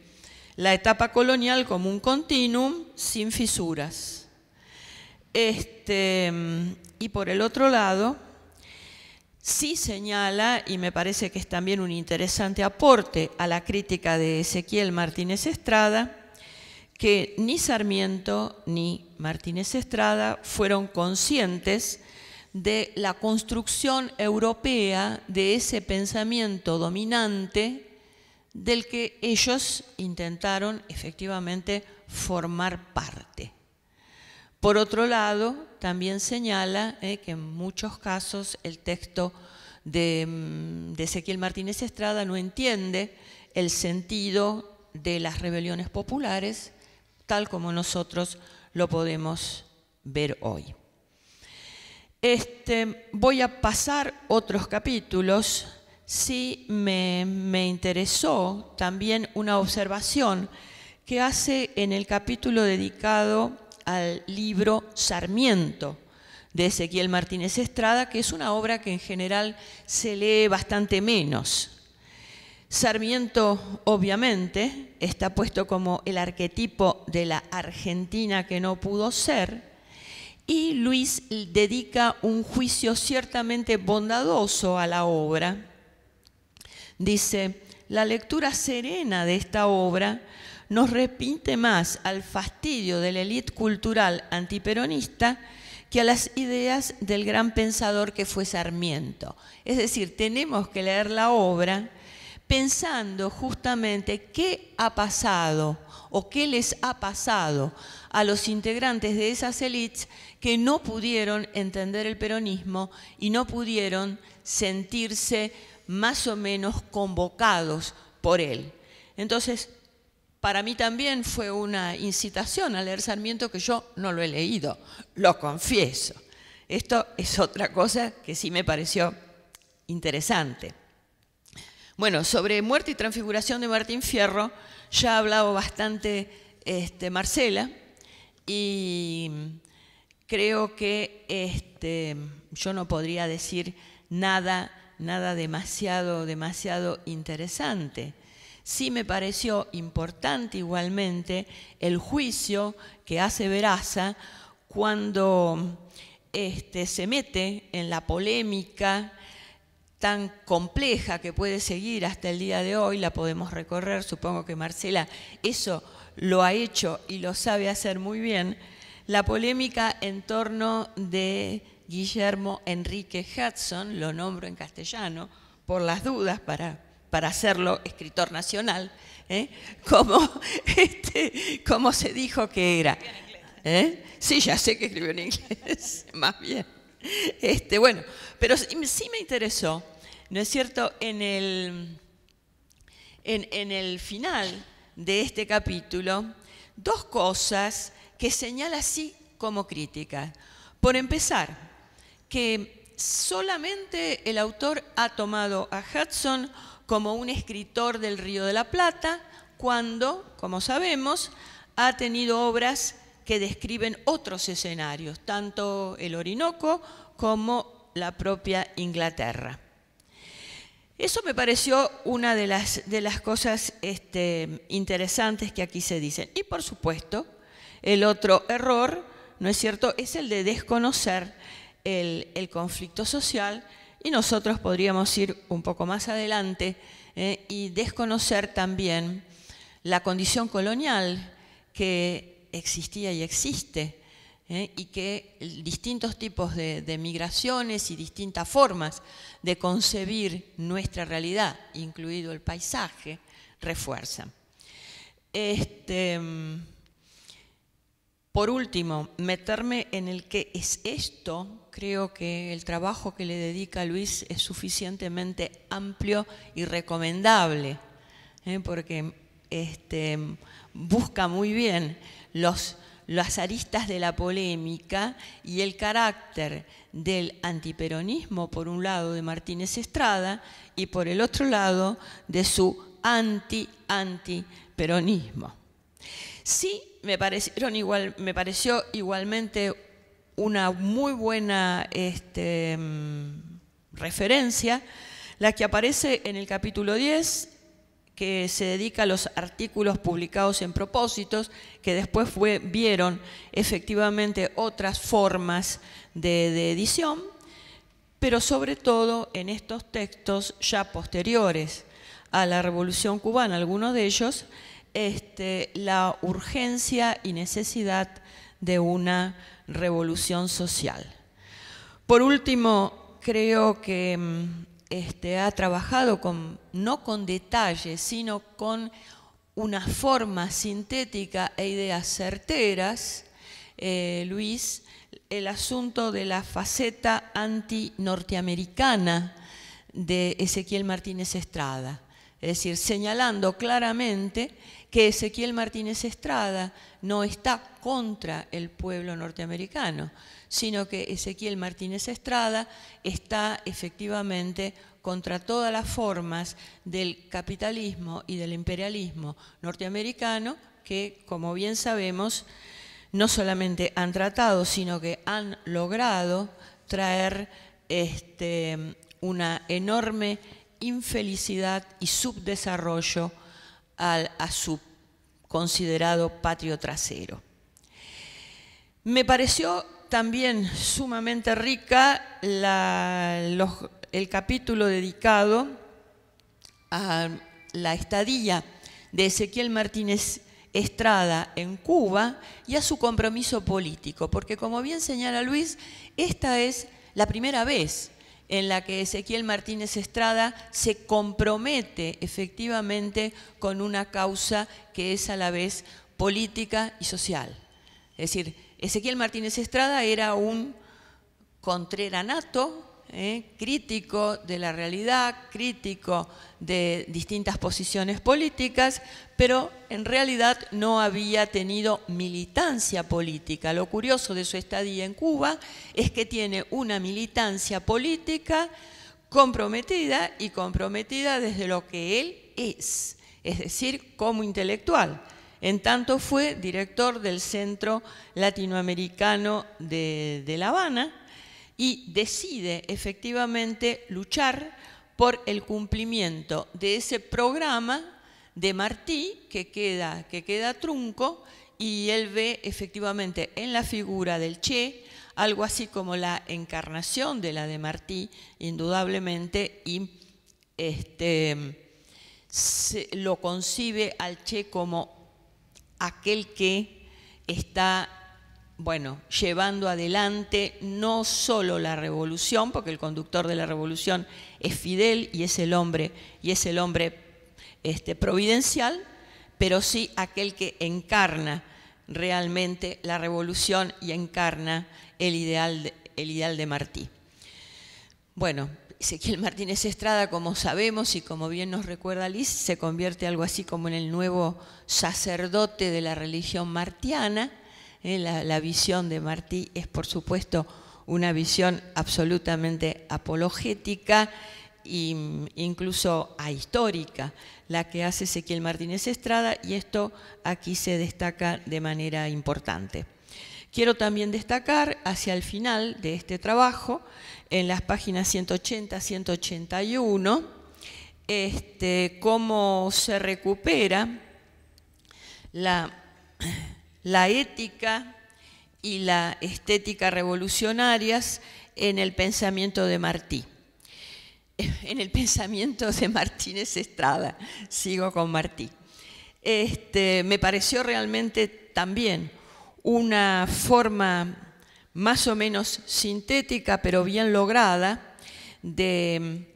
la etapa colonial como un continuum sin fisuras. Este, y por el otro lado, sí señala, y me parece que es también un interesante aporte a la crítica de Ezequiel Martínez Estrada, que ni Sarmiento ni Martínez Estrada fueron conscientes de la construcción europea de ese pensamiento dominante del que ellos intentaron efectivamente formar parte. Por otro lado, también señala eh, que en muchos casos el texto mm, de, Ezequiel Martínez Estrada no entiende el sentido de las rebeliones populares tal como nosotros lo podemos ver hoy. Este, voy a pasar otros capítulos. Sí me, me interesó también una observación que hace en el capítulo dedicado al libro Sarmiento de Ezequiel Martínez Estrada, que es una obra que en general se lee bastante menos. Sarmiento, obviamente, está puesto como el arquetipo de la Argentina que no pudo ser, y Luis dedica un juicio ciertamente bondadoso a la obra. Dice, la lectura serena de esta obra nos repinte más al fastidio de la élite cultural antiperonista que a las ideas del gran pensador que fue Sarmiento. Es decir, tenemos que leer la obra pensando justamente qué ha pasado o qué les ha pasado a los integrantes de esas élites que no pudieron entender el peronismo y no pudieron sentirse más o menos convocados por él. Entonces, para mí también fue una incitación a leer Sarmiento que yo no lo he leído, lo confieso. Esto es otra cosa que sí me pareció interesante. Bueno, sobre muerte y transfiguración de Martín Fierro ya ha hablado bastante este, Marcela y creo que este, yo no podría decir nada nada demasiado, demasiado interesante. Sí me pareció importante igualmente el juicio que hace Veraza cuando este, se mete en la polémica tan compleja que puede seguir hasta el día de hoy, la podemos recorrer, supongo que Marcela eso lo ha hecho y lo sabe hacer muy bien, la polémica en torno de Guillermo Enrique Hudson, lo nombro en castellano por las dudas para, para hacerlo escritor nacional, ¿eh? este, como, se dijo que era. ¿eh? Sí, ya sé que escribió en inglés, más bien. Este, bueno, pero sí me interesó, ¿no es cierto?, en el, en, en el final de este capítulo, dos cosas que señala así como crítica. Por empezar, que solamente el autor ha tomado a Hudson como un escritor del Río de la Plata, cuando, como sabemos, ha tenido obras que describen otros escenarios, tanto el Orinoco como la propia Inglaterra. Eso me pareció una de las, de las cosas este, interesantes que aquí se dicen. Y por supuesto, el otro error, ¿no es cierto?, es el de desconocer el, conflicto social y nosotros podríamos ir un poco más adelante eh, y desconocer también la condición colonial que existía y existe eh, y que distintos tipos de, migraciones y distintas formas de concebir nuestra realidad, incluido el paisaje, refuerzan. Este, mm, por último, meterme en el qué es esto, creo que el trabajo que le dedica Luis es suficientemente amplio y recomendable, ¿eh? porque este, busca muy bien los, las aristas de la polémica y el carácter del antiperonismo, por un lado, de Martínez Estrada, y por el otro lado, de su anti-antiperonismo. Sí, me, pareció igualmente una muy buena este, mm, referencia, la que aparece en el capítulo 10, que se dedica a los artículos publicados en propósitos, que después vieron efectivamente otras formas de edición, pero sobre todo en estos textos ya posteriores a la Revolución Cubana, algunos de ellos, este, la urgencia y necesidad de una revolución social. Por último, creo que mm, este, ha trabajado no con detalle, sino con una forma sintética e ideas certeras, eh, Luis, el asunto de la faceta antinorteamericana de Ezequiel Martínez Estrada es decir, señalando claramente que Ezequiel Martínez Estrada no está contra el pueblo norteamericano, sino que Ezequiel Martínez Estrada está efectivamente contra todas las formas del capitalismo y del imperialismo norteamericano que, como bien sabemos, no solamente han tratado, sino que han logrado traer este, una enorme infelicidad y subdesarrollo al, a su considerado patrio trasero. Me pareció también sumamente rica el capítulo dedicado a la estadía de Ezequiel Martínez Estrada en Cuba y a su compromiso político, porque como bien señala Luis, esta es la primera vez en la que Ezequiel Martínez Estrada se compromete efectivamente con una causa que es a la vez política y social. Es decir, Ezequiel Martínez Estrada era un contreranato, ¿eh? crítico de la realidad, crítico de distintas posiciones políticas, pero en realidad no había tenido militancia política. Lo curioso de su estadía en Cuba es que tiene una militancia política comprometida y comprometida desde lo que él es, es decir, como intelectual. En tanto fue director del Centro Latinoamericano de La Habana, y decide efectivamente luchar por el cumplimiento de ese programa de Martí que queda, que queda trunco y él ve efectivamente en la figura del Che algo así como la encarnación de la de Martí, indudablemente, y este, lo concibe al Che como aquel que está bueno, llevando adelante no solo la revolución, porque el conductor de la revolución es Fidel y es el hombre, y es el hombre este, providencial, pero sí aquel que encarna realmente la revolución y encarna el ideal el ideal de Martí. Bueno, Ezequiel Martínez Estrada, como sabemos y como bien nos recuerda Liz, se convierte algo así como en el nuevo sacerdote de la religión martiana ¿eh? La, visión de Martí es, por supuesto, una visión absolutamente apologética e incluso ahistórica, la que hace Ezequiel Martínez Estrada, y esto aquí se destaca de manera importante. Quiero también destacar hacia el final de este trabajo, en las páginas 180-181, este, cómo se recupera la la ética y la estética revolucionarias en el pensamiento de Martí. En el pensamiento de Martínez Estrada, sigo con Martí. Este, me pareció realmente también una forma más o menos sintética, pero bien lograda, de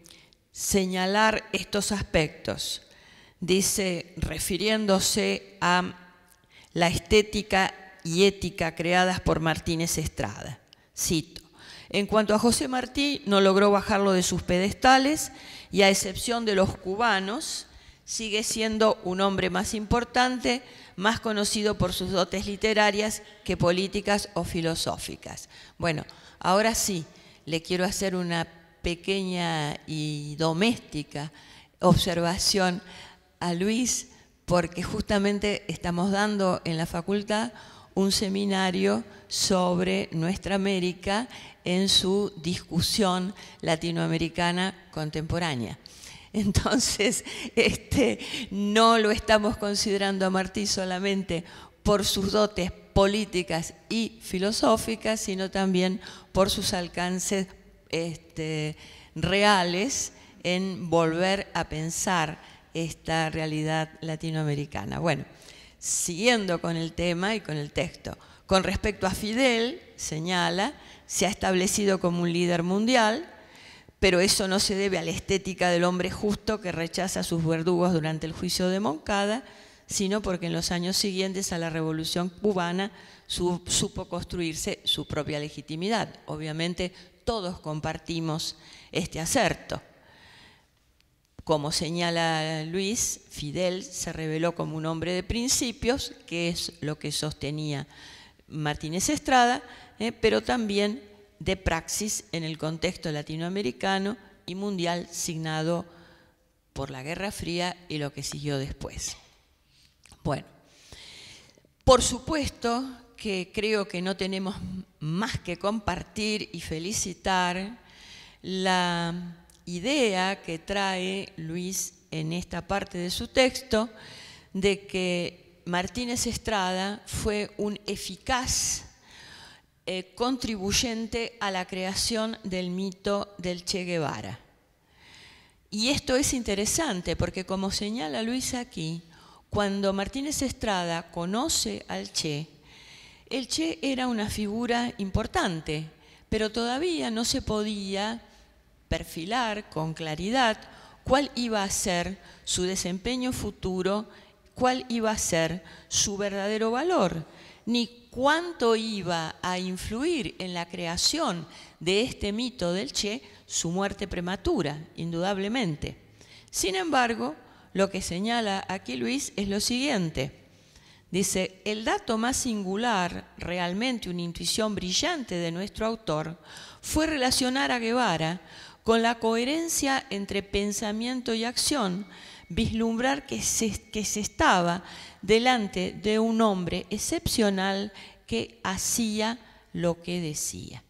señalar estos aspectos. Dice, refiriéndose a la estética y ética creadas por Martínez Estrada. Cito. En cuanto a José Martí, no logró bajarlo de sus pedestales y a excepción de los cubanos, sigue siendo un hombre más importante, más conocido por sus dotes literarias que políticas o filosóficas. Bueno, ahora sí, le quiero hacer una pequeña y doméstica observación a Luis porque justamente estamos dando en la facultad un seminario sobre nuestra América en su discusión latinoamericana contemporánea. Entonces, este, no lo estamos considerando a Martí solamente por sus dotes políticas y filosóficas, sino también por sus alcances este, reales en volver a pensar esta realidad latinoamericana. Bueno, siguiendo con el tema y con el texto. Con respecto a Fidel, señala, se ha establecido como un líder mundial, pero eso no se debe a la estética del hombre justo que rechaza a sus verdugos durante el juicio de Moncada, sino porque en los años siguientes a la Revolución cubana supo construirse su propia legitimidad. Obviamente todos compartimos este acerto. Como señala Luis, Fidel se reveló como un hombre de principios, que es lo que sostenía Martínez Estrada, eh, pero también de praxis en el contexto latinoamericano y mundial signado por la Guerra Fría y lo que siguió después. Bueno, por supuesto que creo que no tenemos más que compartir y felicitar la idea que trae Luis en esta parte de su texto de que Martínez Estrada fue un eficaz eh, contribuyente a la creación del mito del Che Guevara. Y esto es interesante porque como señala Luis aquí, cuando Martínez Estrada conoce al Che, el Che era una figura importante, pero todavía no se podía perfilar con claridad cuál iba a ser su desempeño futuro, cuál iba a ser su verdadero valor, ni cuánto iba a influir en la creación de este mito del Che su muerte prematura, indudablemente. Sin embargo, lo que señala aquí Luis es lo siguiente. Dice, el dato más singular, realmente una intuición brillante de nuestro autor, fue relacionar a Guevara con la coherencia entre pensamiento y acción, vislumbrar que se, que se estaba delante de un hombre excepcional que hacía lo que decía.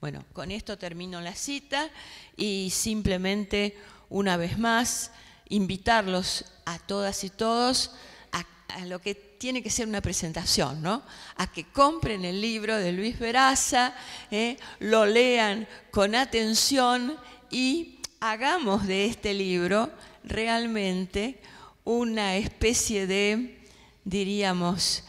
Bueno, con esto termino la cita y simplemente una vez más invitarlos a todas y todos a, lo que tiene que ser una presentación, ¿no? A que compren el libro de Luis Veraza, ¿eh? lo lean con atención y hagamos de este libro realmente una especie de, diríamos,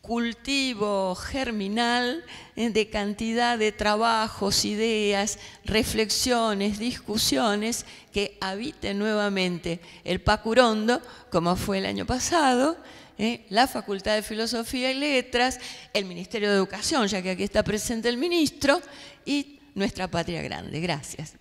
cultivo germinal de cantidad de trabajos, ideas, reflexiones, discusiones que habiten nuevamente el Pacurondo, como fue el año pasado, ¿eh? la Facultad de Filosofía y Letras, el Ministerio de Educación, ya que aquí está presente el ministro, y nuestra patria grande. Gracias.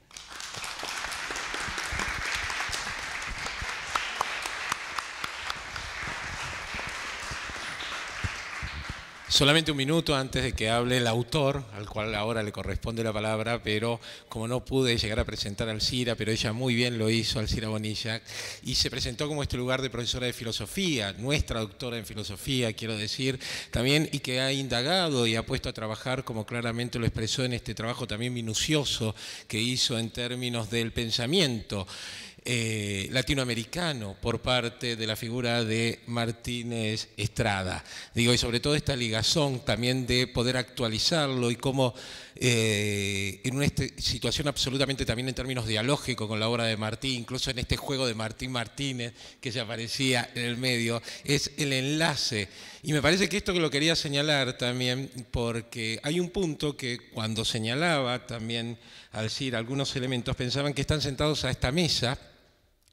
Solamente un minuto antes de que hable el autor, al cual ahora le corresponde la palabra, pero como no pude llegar a presentar al CIRA, pero ella muy bien lo hizo, al CIRA Bonilla, y se presentó como este lugar de profesora de filosofía, nuestra doctora en filosofía, quiero decir, también, y que ha indagado y ha puesto a trabajar, como claramente lo expresó en este trabajo también minucioso que hizo en términos del pensamiento. Eh, latinoamericano por parte de la figura de Martínez Estrada. Digo, y sobre todo esta ligazón también de poder actualizarlo y cómo eh, en una este, situación absolutamente también en términos dialógicos con la obra de Martí, incluso en este juego de Martín Martínez que se aparecía en el medio, es el enlace. Y me parece que esto que lo quería señalar también, porque hay un punto que cuando señalaba también al decir algunos elementos, pensaban que están sentados a esta mesa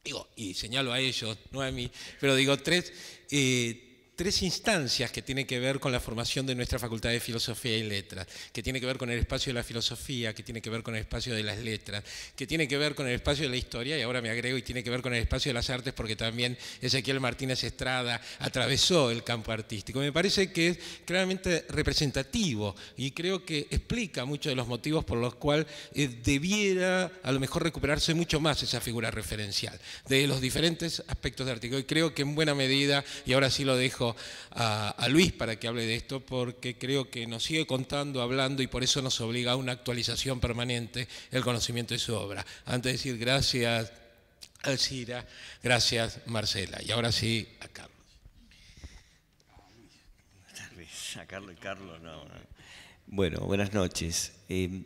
digo, y señalo a ellos, no a mí, pero digo tres, eh, tres instancias que tienen que ver con la formación de nuestra Facultad de Filosofía y Letras, que tiene que ver con el espacio de la filosofía, que tiene que ver con el espacio de las letras, que tiene que ver con el espacio de la historia, y ahora me agrego, y tiene que ver con el espacio de las artes, porque también Ezequiel Martínez Estrada atravesó el campo artístico. Me parece que es claramente representativo y creo que explica muchos de los motivos por los cuales eh, debiera a lo mejor recuperarse mucho más esa figura referencial de los diferentes aspectos de artículo. Y creo que en buena medida, y ahora sí lo dejo a, Luis para que hable de esto, porque creo que nos sigue contando, hablando y por eso nos obliga a una actualización permanente el conocimiento de su obra. Antes de decir gracias, Alcira, gracias, Marcela. Y ahora sí, a Carlos. A Carlos Carlos, no. Bueno, buenas noches. Em,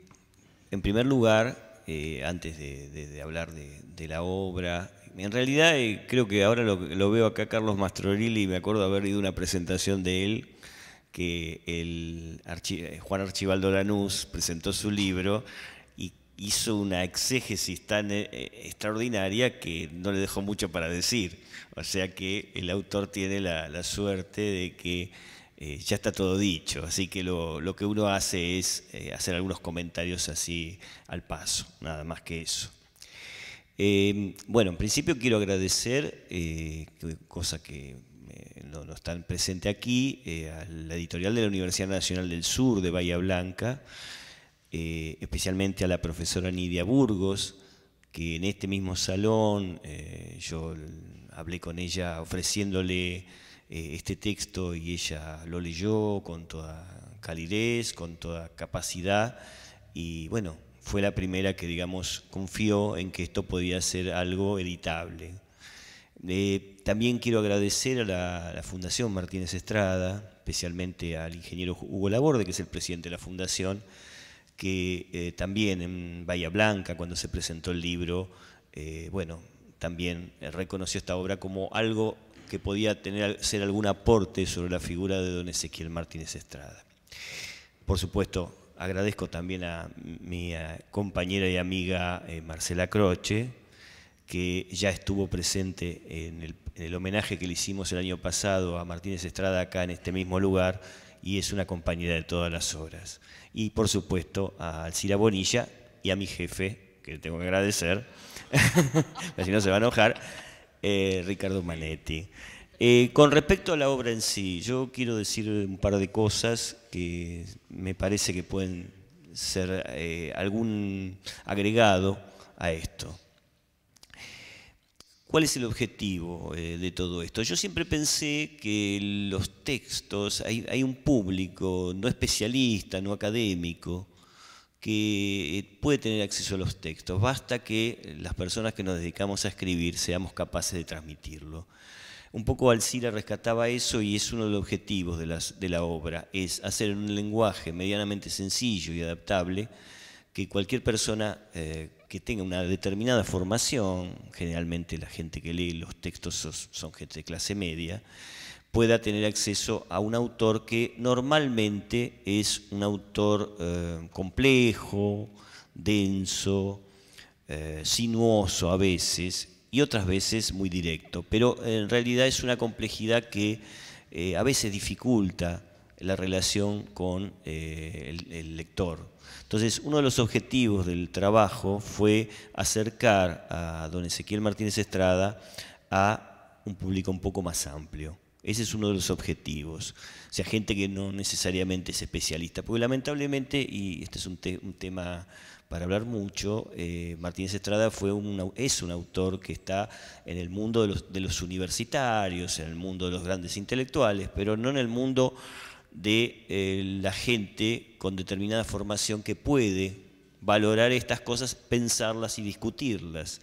en primer lugar, eh, antes de, hablar de, de la obra en realidad eh, creo que ahora lo, veo acá Carlos y me acuerdo haber ido a una presentación de él, que el eh, Juan Archibaldo Lanús presentó su libro y hizo una exégesis tan eh, extraordinaria que no le dejó mucho para decir. O sea que el autor tiene la, suerte de que ya está todo dicho, así que lo que uno hace es hacer algunos comentarios así al paso, nada más que eso. Em, bueno, en principio quiero agradecer, eh, cosa que no, está están presente aquí, eh, a la editorial de la Universidad Nacional del Sur de Bahía Blanca, eh, especialmente a la profesora Nidia Burgos, que en este mismo salón yo hablé con ella ofreciéndole este texto y ella lo leyó con toda calidez, con toda capacidad y bueno, fue la primera que, digamos, confió en que esto podía ser algo editable. Eh, también quiero agradecer a la, Fundación Martínez Estrada, especialmente al ingeniero Hugo Laborde, que es el presidente de la Fundación, que eh, también en Bahía Blanca, cuando se presentó el libro, eh, bueno, también reconoció esta obra como algo que podía tener, ser algún aporte sobre la figura de don Ezequiel Martínez Estrada. Por supuesto, agradezco también a mi eh, compañera y amiga eh, Marcela Croce, que ya estuvo presente en el, homenaje que le hicimos el año pasado a Martínez Estrada acá en este mismo lugar y es una compañera de todas las horas. Y por supuesto a Alcira Bonilla y a mi jefe, que le tengo que agradecer, si no se va a enojar, eh, Ricardo Manetti. Eh, con respecto a la obra en sí, yo quiero decir un par de cosas que me parece que pueden ser eh, algún agregado a esto. ¿Cuál es el objetivo eh, de todo esto? Yo siempre pensé que los textos, hay un público no especialista, no académico, que puede tener acceso a los textos. Basta que las personas que nos dedicamos a escribir seamos capaces de transmitirlo. Un poco Alcira rescataba eso y es uno de los objetivos de, la obra, es hacer un lenguaje medianamente sencillo y adaptable que cualquier persona eh, que tenga una determinada formación, generalmente la gente que lee los textos son, gente de clase media, pueda tener acceso a un autor que normalmente es un autor eh, complejo, denso, eh, sinuoso a veces, y otras veces muy directo. Pero en realidad es una complejidad que eh, a veces dificulta la relación con eh, el, lector. Entonces, uno de los objetivos del trabajo fue acercar a don Ezequiel Martínez Estrada a un público un poco más amplio. Ese es uno de los objetivos. O sea, gente que no necesariamente es especialista. Porque lamentablemente, y este es un, tema para hablar mucho, eh, Martínez Estrada fue un, es un autor que está en el mundo de los, universitarios, en el mundo de los grandes intelectuales, pero no en el mundo de eh, la gente con determinada formación que puede valorar estas cosas, pensarlas y discutirlas.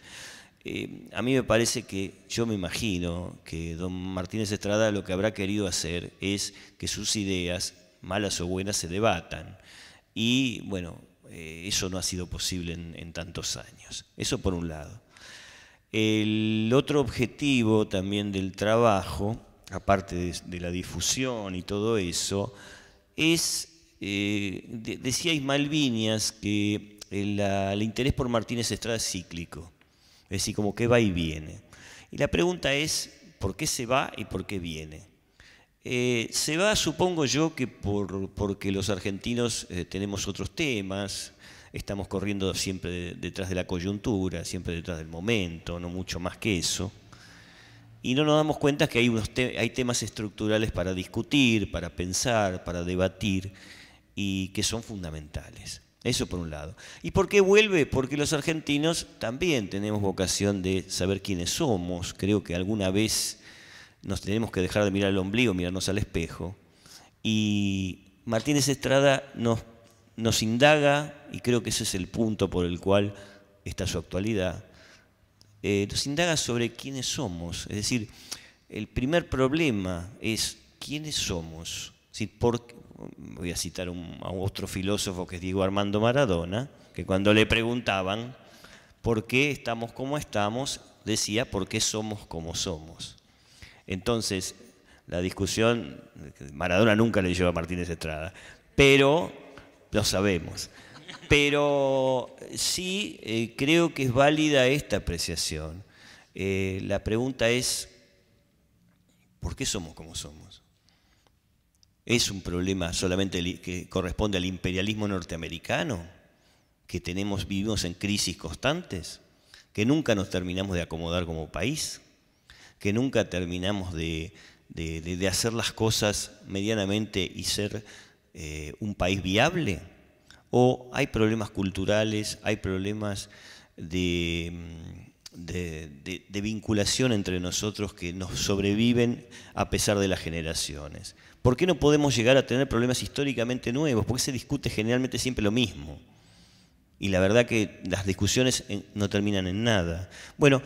Eh, a mí me parece que, yo me imagino que don Martínez Estrada lo que habrá querido hacer es que sus ideas, malas o buenas, se debatan. Y bueno, eh, eso no ha sido posible en, tantos años. Eso por un lado. El otro objetivo también del trabajo, aparte de, la difusión y todo eso, es, eh, decíais decía que el interés por Martínez Estrada es cíclico. Es decir, como que va y viene. Y la pregunta es, ¿por qué se va y por qué viene? Eh, se va, supongo yo, que porque los argentinos eh, tenemos otros temas, estamos corriendo siempre detrás de la coyuntura, siempre detrás del momento, no mucho más que eso. Y no nos damos cuenta que hay, unos hay temas estructurales para discutir, para pensar, para debatir, y que son fundamentales. Eso por un lado. ¿Y por qué vuelve? Porque los argentinos también tenemos vocación de saber quiénes somos. Creo que alguna vez nos tenemos que dejar de mirar al ombligo, mirarnos al espejo. Y Martínez Estrada nos, nos indaga, y creo que ese es el punto por el cual está su actualidad, eh, nos indaga sobre quiénes somos. Es decir, el primer problema es quiénes somos. Es por, voy a citar un, a otro filósofo que es Diego Armando Maradona, que cuando le preguntaban por qué estamos como estamos, decía por qué somos como somos. Entonces, la discusión, Maradona nunca le lleva a Martínez Estrada, pero lo sabemos. Pero sí eh, creo que es válida esta apreciación. Eh, la pregunta es, ¿por qué somos como somos? ¿Es un problema solamente que corresponde al imperialismo norteamericano? ¿Que tenemos, vivimos en crisis constantes? ¿Que nunca nos terminamos de acomodar como país? ¿Que nunca terminamos de, hacer las cosas medianamente y ser eh, un país viable? ¿O hay problemas culturales, hay problemas mm, de, vinculación entre nosotros que nos sobreviven a pesar de las generaciones. ¿Por qué no podemos llegar a tener problemas históricamente nuevos? ¿Por qué se discute generalmente siempre lo mismo? Y la verdad que las discusiones eh, no terminan en nada. Bueno,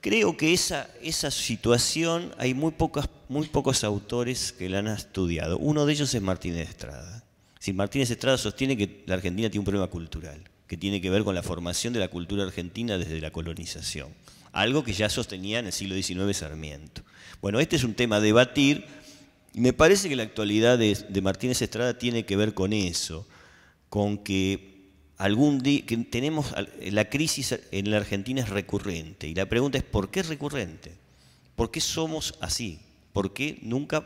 creo que esa, esa situación hay muy, pocas, muy pocos autores que la han estudiado. Uno de ellos es Martínez Estrada. Si Martínez Estrada sostiene que la Argentina tiene un problema cultural, que tiene que ver con la formación de la cultura argentina desde la colonización, algo que ya sostenía en el siglo XIX Sarmiento. Bueno, este es un tema a debatir, y me parece que la actualidad de, Martínez Estrada tiene que ver con eso, con que algún día que tenemos la crisis en la Argentina es recurrente y la pregunta es ¿por qué es recurrente? ¿Por qué somos así? ¿Por qué nunca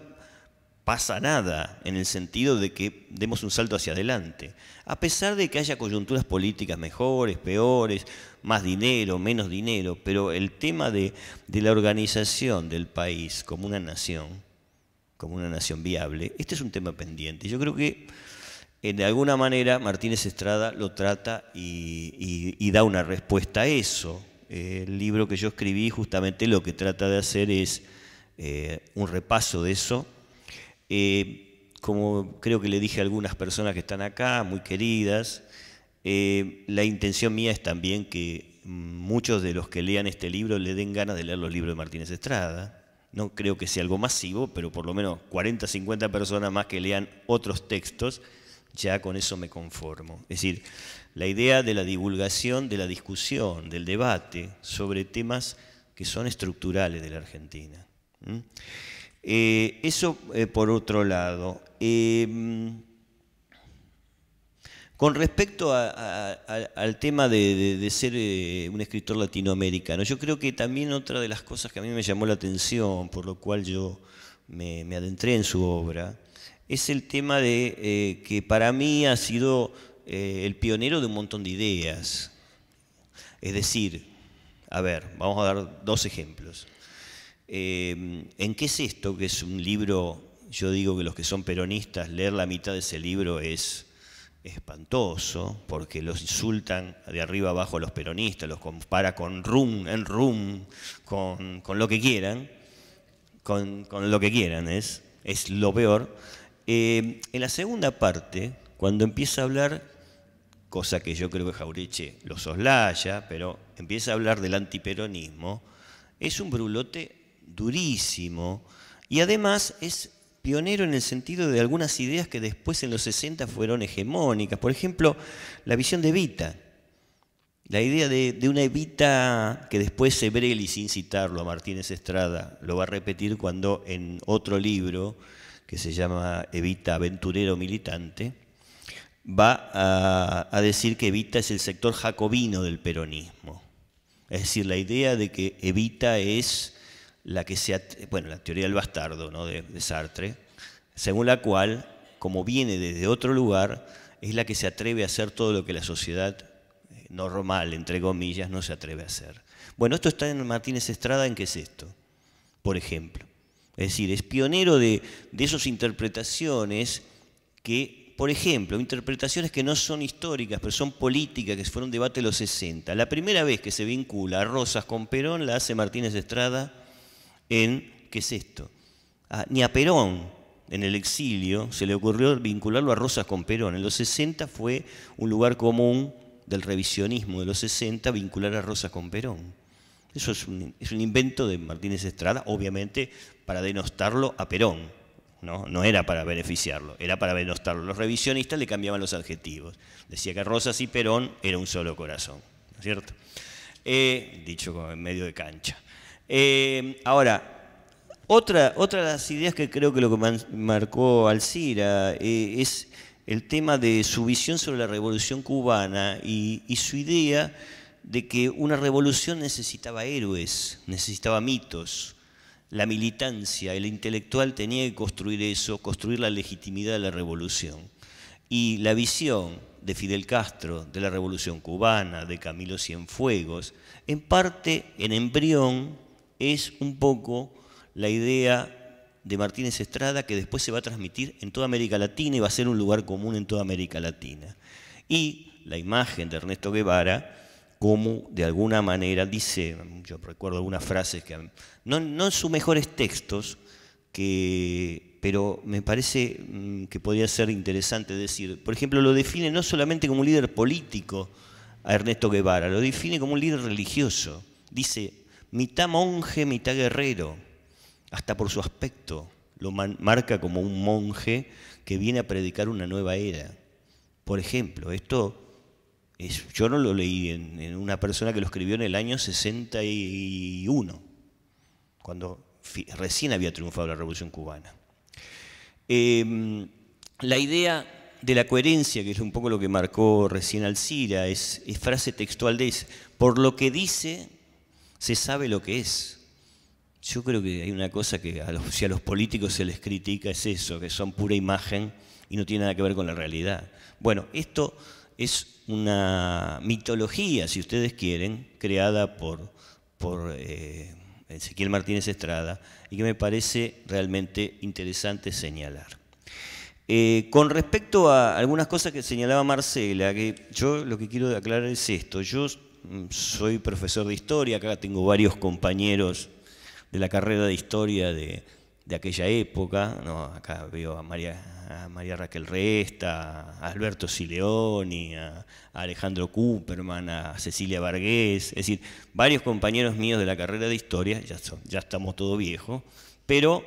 pasa nada en el sentido de que demos un salto hacia adelante. A pesar de que haya coyunturas políticas mejores, peores, más dinero, menos dinero, pero el tema de, de la organización del país como una nación como una nación viable, este es un tema pendiente. Yo creo que eh, de alguna manera Martínez Estrada lo trata y, da una respuesta a eso. Eh, el libro que yo escribí justamente lo que trata de hacer es eh, un repaso de eso. como creo que le dije a algunas personas que están acá, muy queridas, la intención mía es también que mm, muchos de los que lean este libro le den ganas de leer los libros de Martínez Estrada no creo que sea algo masivo, pero por lo menos 40, 50 personas más que lean otros textos, ya con eso me conformo. Es decir, la idea de la divulgación, de la discusión, del debate sobre temas que son estructurales de la Argentina. Eh, eso eh, por otro lado. Eh, con respecto al tema de, ser eh, un escritor latinoamericano, yo creo que también otra de las cosas que a mí me llamó la atención, por lo cual yo me, adentré en su obra, es el tema de eh, que para mí ha sido eh, el pionero de un montón de ideas. Es decir, a ver, vamos a dar dos ejemplos. Em, ¿En qué es esto que es un libro? Yo digo que los que son peronistas, leer la mitad de ese libro es espantoso, porque los insultan de arriba abajo a los peronistas, los compara con Rum, en Rum, con, lo que quieran, con, lo que quieran, es, es lo peor. Eh, en la segunda parte, cuando empieza a hablar, cosa que yo creo que Jaureche lo soslaya, pero empieza a hablar del antiperonismo, es un brulote durísimo y además es pionero en el sentido de algunas ideas que después en los 60 fueron hegemónicas. Por ejemplo, la visión de Evita. La idea de, una Evita que después Sebrelli, sin citarlo a Martínez Estrada, lo va a repetir cuando en otro libro que se llama Evita Aventurero Militante, va a, a decir que Evita es el sector jacobino del peronismo. Es decir, la idea de que Evita es la que sea bueno, la teoría del bastardo de, Sartre, según la cual, como viene desde otro lugar, es la que se atreve a hacer todo lo que la sociedad eh, normal, entre comillas, no se atreve a hacer. Bueno, esto está en Martínez Estrada, ¿en qué es esto? Por ejemplo. Es decir, es pionero de, esas interpretaciones que, por ejemplo, interpretaciones que no son históricas, pero son políticas, que fueron debate de los 60. La primera vez que se vincula a Rosas con Perón la hace Martínez Estrada en, ¿qué es esto? Ah, ni a Perón, en el exilio, se le ocurrió vincularlo a Rosas con Perón. En los 60 fue un lugar común del revisionismo de los 60 vincular a Rosas con Perón. Eso es un, invento de Martínez Estrada, obviamente para denostarlo a Perón. No, no era para beneficiarlo, era para denostarlo. Los revisionistas le cambiaban los adjetivos. Decía que Rosas y Perón era un solo corazón, ¿no es cierto? Eh, dicho en medio de cancha. Eh, ahora, otra, de las ideas que creo que lo que marcó Alcira eh, es el tema de su visión sobre la revolución cubana y, y, su idea de que una revolución necesitaba héroes, necesitaba mitos, la militancia, el intelectual tenía que construir eso, construir la legitimidad de la revolución. Y la visión de Fidel Castro, de la revolución cubana, de Camilo Cienfuegos, en parte, en embrión, es un poco la idea de Martínez Estrada que después se va a transmitir en toda América Latina y va a ser un lugar común en toda América Latina. Y la imagen de Ernesto Guevara como de alguna manera dice, yo recuerdo algunas frases que no, no en sus mejores textos, que, pero me parece mm, que podría ser interesante decir, por ejemplo, lo define no solamente como un líder político a Ernesto Guevara, lo define como un líder religioso. Dice, mitad monje, mitad guerrero, hasta por su aspecto lo marca como un monje que viene a predicar una nueva era. Por ejemplo, esto es, yo no lo leí en, una persona que lo escribió en el año 61, cuando recién había triunfado la Revolución Cubana. Em, la idea de la coherencia, que es un poco lo que marcó recién Alcira, es, es frase textual de por lo que dice, se sabe lo que es. Yo creo que hay una cosa que si a los políticos se les critica es eso, que son pura imagen y no tiene nada que ver con la realidad. Bueno, esto es una mitología, si ustedes quieren, creada por, por eh, Ezequiel Martínez Estrada y que me parece realmente interesante señalar. Eh, con respecto a algunas cosas que señalaba Marcela, que yo lo que quiero aclarar es esto. Yo Mm, soy profesor de historia, acá tengo varios compañeros de la carrera de historia de, aquella época, no, acá veo a María, María Raquel Resta, a Alberto Sileoni, a, Alejandro Cooperman, a Cecilia Vargués, es decir, varios compañeros míos de la carrera de historia, ya, ya estamos todos viejos, pero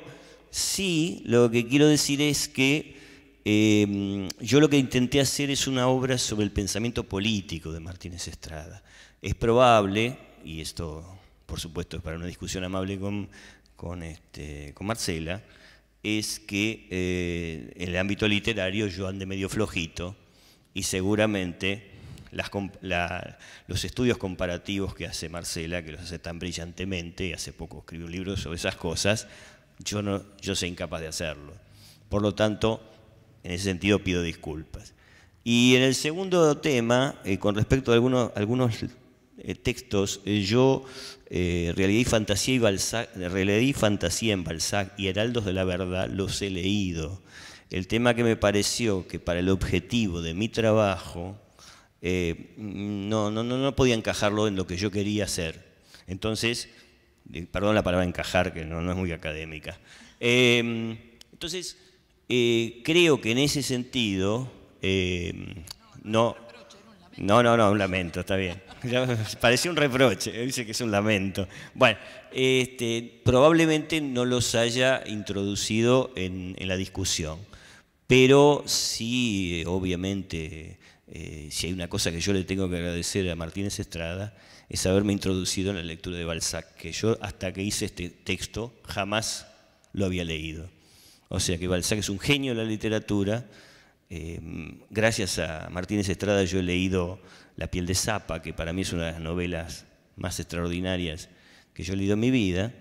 sí lo que quiero decir es que eh, yo lo que intenté hacer es una obra sobre el pensamiento político de Martínez Estrada. Es probable, y esto por supuesto es para una discusión amable con, con, este, Marcela, es que en eh, el ámbito literario yo ande medio flojito y seguramente los estudios comparativos que hace Marcela, que los hace tan brillantemente, hace poco escribió un libro sobre esas cosas, yo, no, yo soy incapaz de hacerlo. Por lo tanto, en ese sentido pido disculpas. Y en el segundo tema, eh, con respecto a algunos eh, textos, eh, yo eh, fantasía y Fantasía en Balzac y Heraldos de la Verdad, los he leído. El tema que me pareció que para el objetivo de mi trabajo eh, no, no, no podía encajarlo en lo que yo quería hacer. Entonces, perdón la palabra encajar, que no, es muy académica. Em, entonces, creo que en ese sentido, no, em, no, no, no, un lamento, está bien. Parece un reproche, ¿eh? dice que es un lamento. Bueno, este, probablemente no los haya introducido en, la discusión, pero sí, obviamente, eh, si hay una cosa que yo le tengo que agradecer a Martínez Estrada, es haberme introducido en la lectura de Balzac, que yo hasta que hice este texto jamás lo había leído. O sea que Balzac es un genio de la literatura. Eh, gracias a Martínez Estrada yo he leído la piel de Zapa, que para mí es una de las novelas más extraordinarias que yo he leído en mi vida,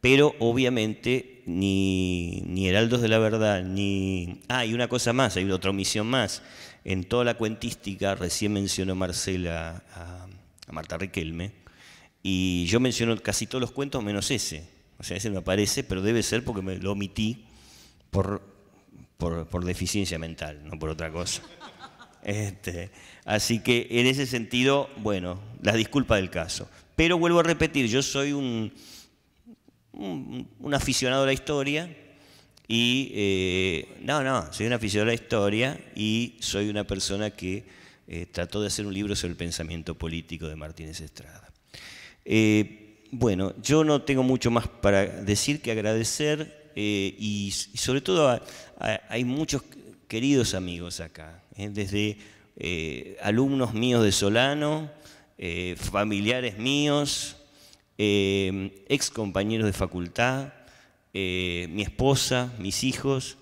pero obviamente ni, Heraldos de la Verdad, ni... Ah, y una cosa más, hay otra omisión más. En toda la cuentística, recién mencionó Marcela a, Marta Riquelme, y yo menciono casi todos los cuentos menos ese. O sea, ese no aparece, pero debe ser porque me lo omití por, por deficiencia mental, no por otra cosa. Este, así que en ese sentido, bueno, la disculpa del caso. Pero vuelvo a repetir, yo soy un, aficionado a la historia y... Eh, no, no, soy un aficionado a la historia y soy una persona que eh, trató de hacer un libro sobre el pensamiento político de Martínez Estrada. Eh, bueno, yo no tengo mucho más para decir que agradecer y, sobre todo hay muchos queridos amigos acá eh, desde eh, alumnos míos de Solano, eh, familiares míos, ex compañeros de facultad, mi esposa, mis hijos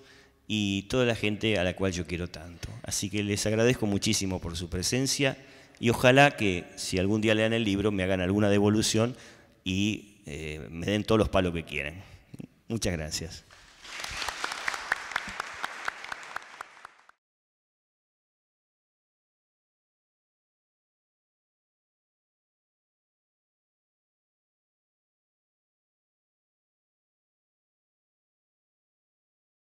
y toda la gente a la cual yo quiero tanto. Así que les agradezco muchísimo por su presencia y ojalá que si algún día lean el libro me hagan alguna devolución y me den todos los palos que quieren. Muchas gracias.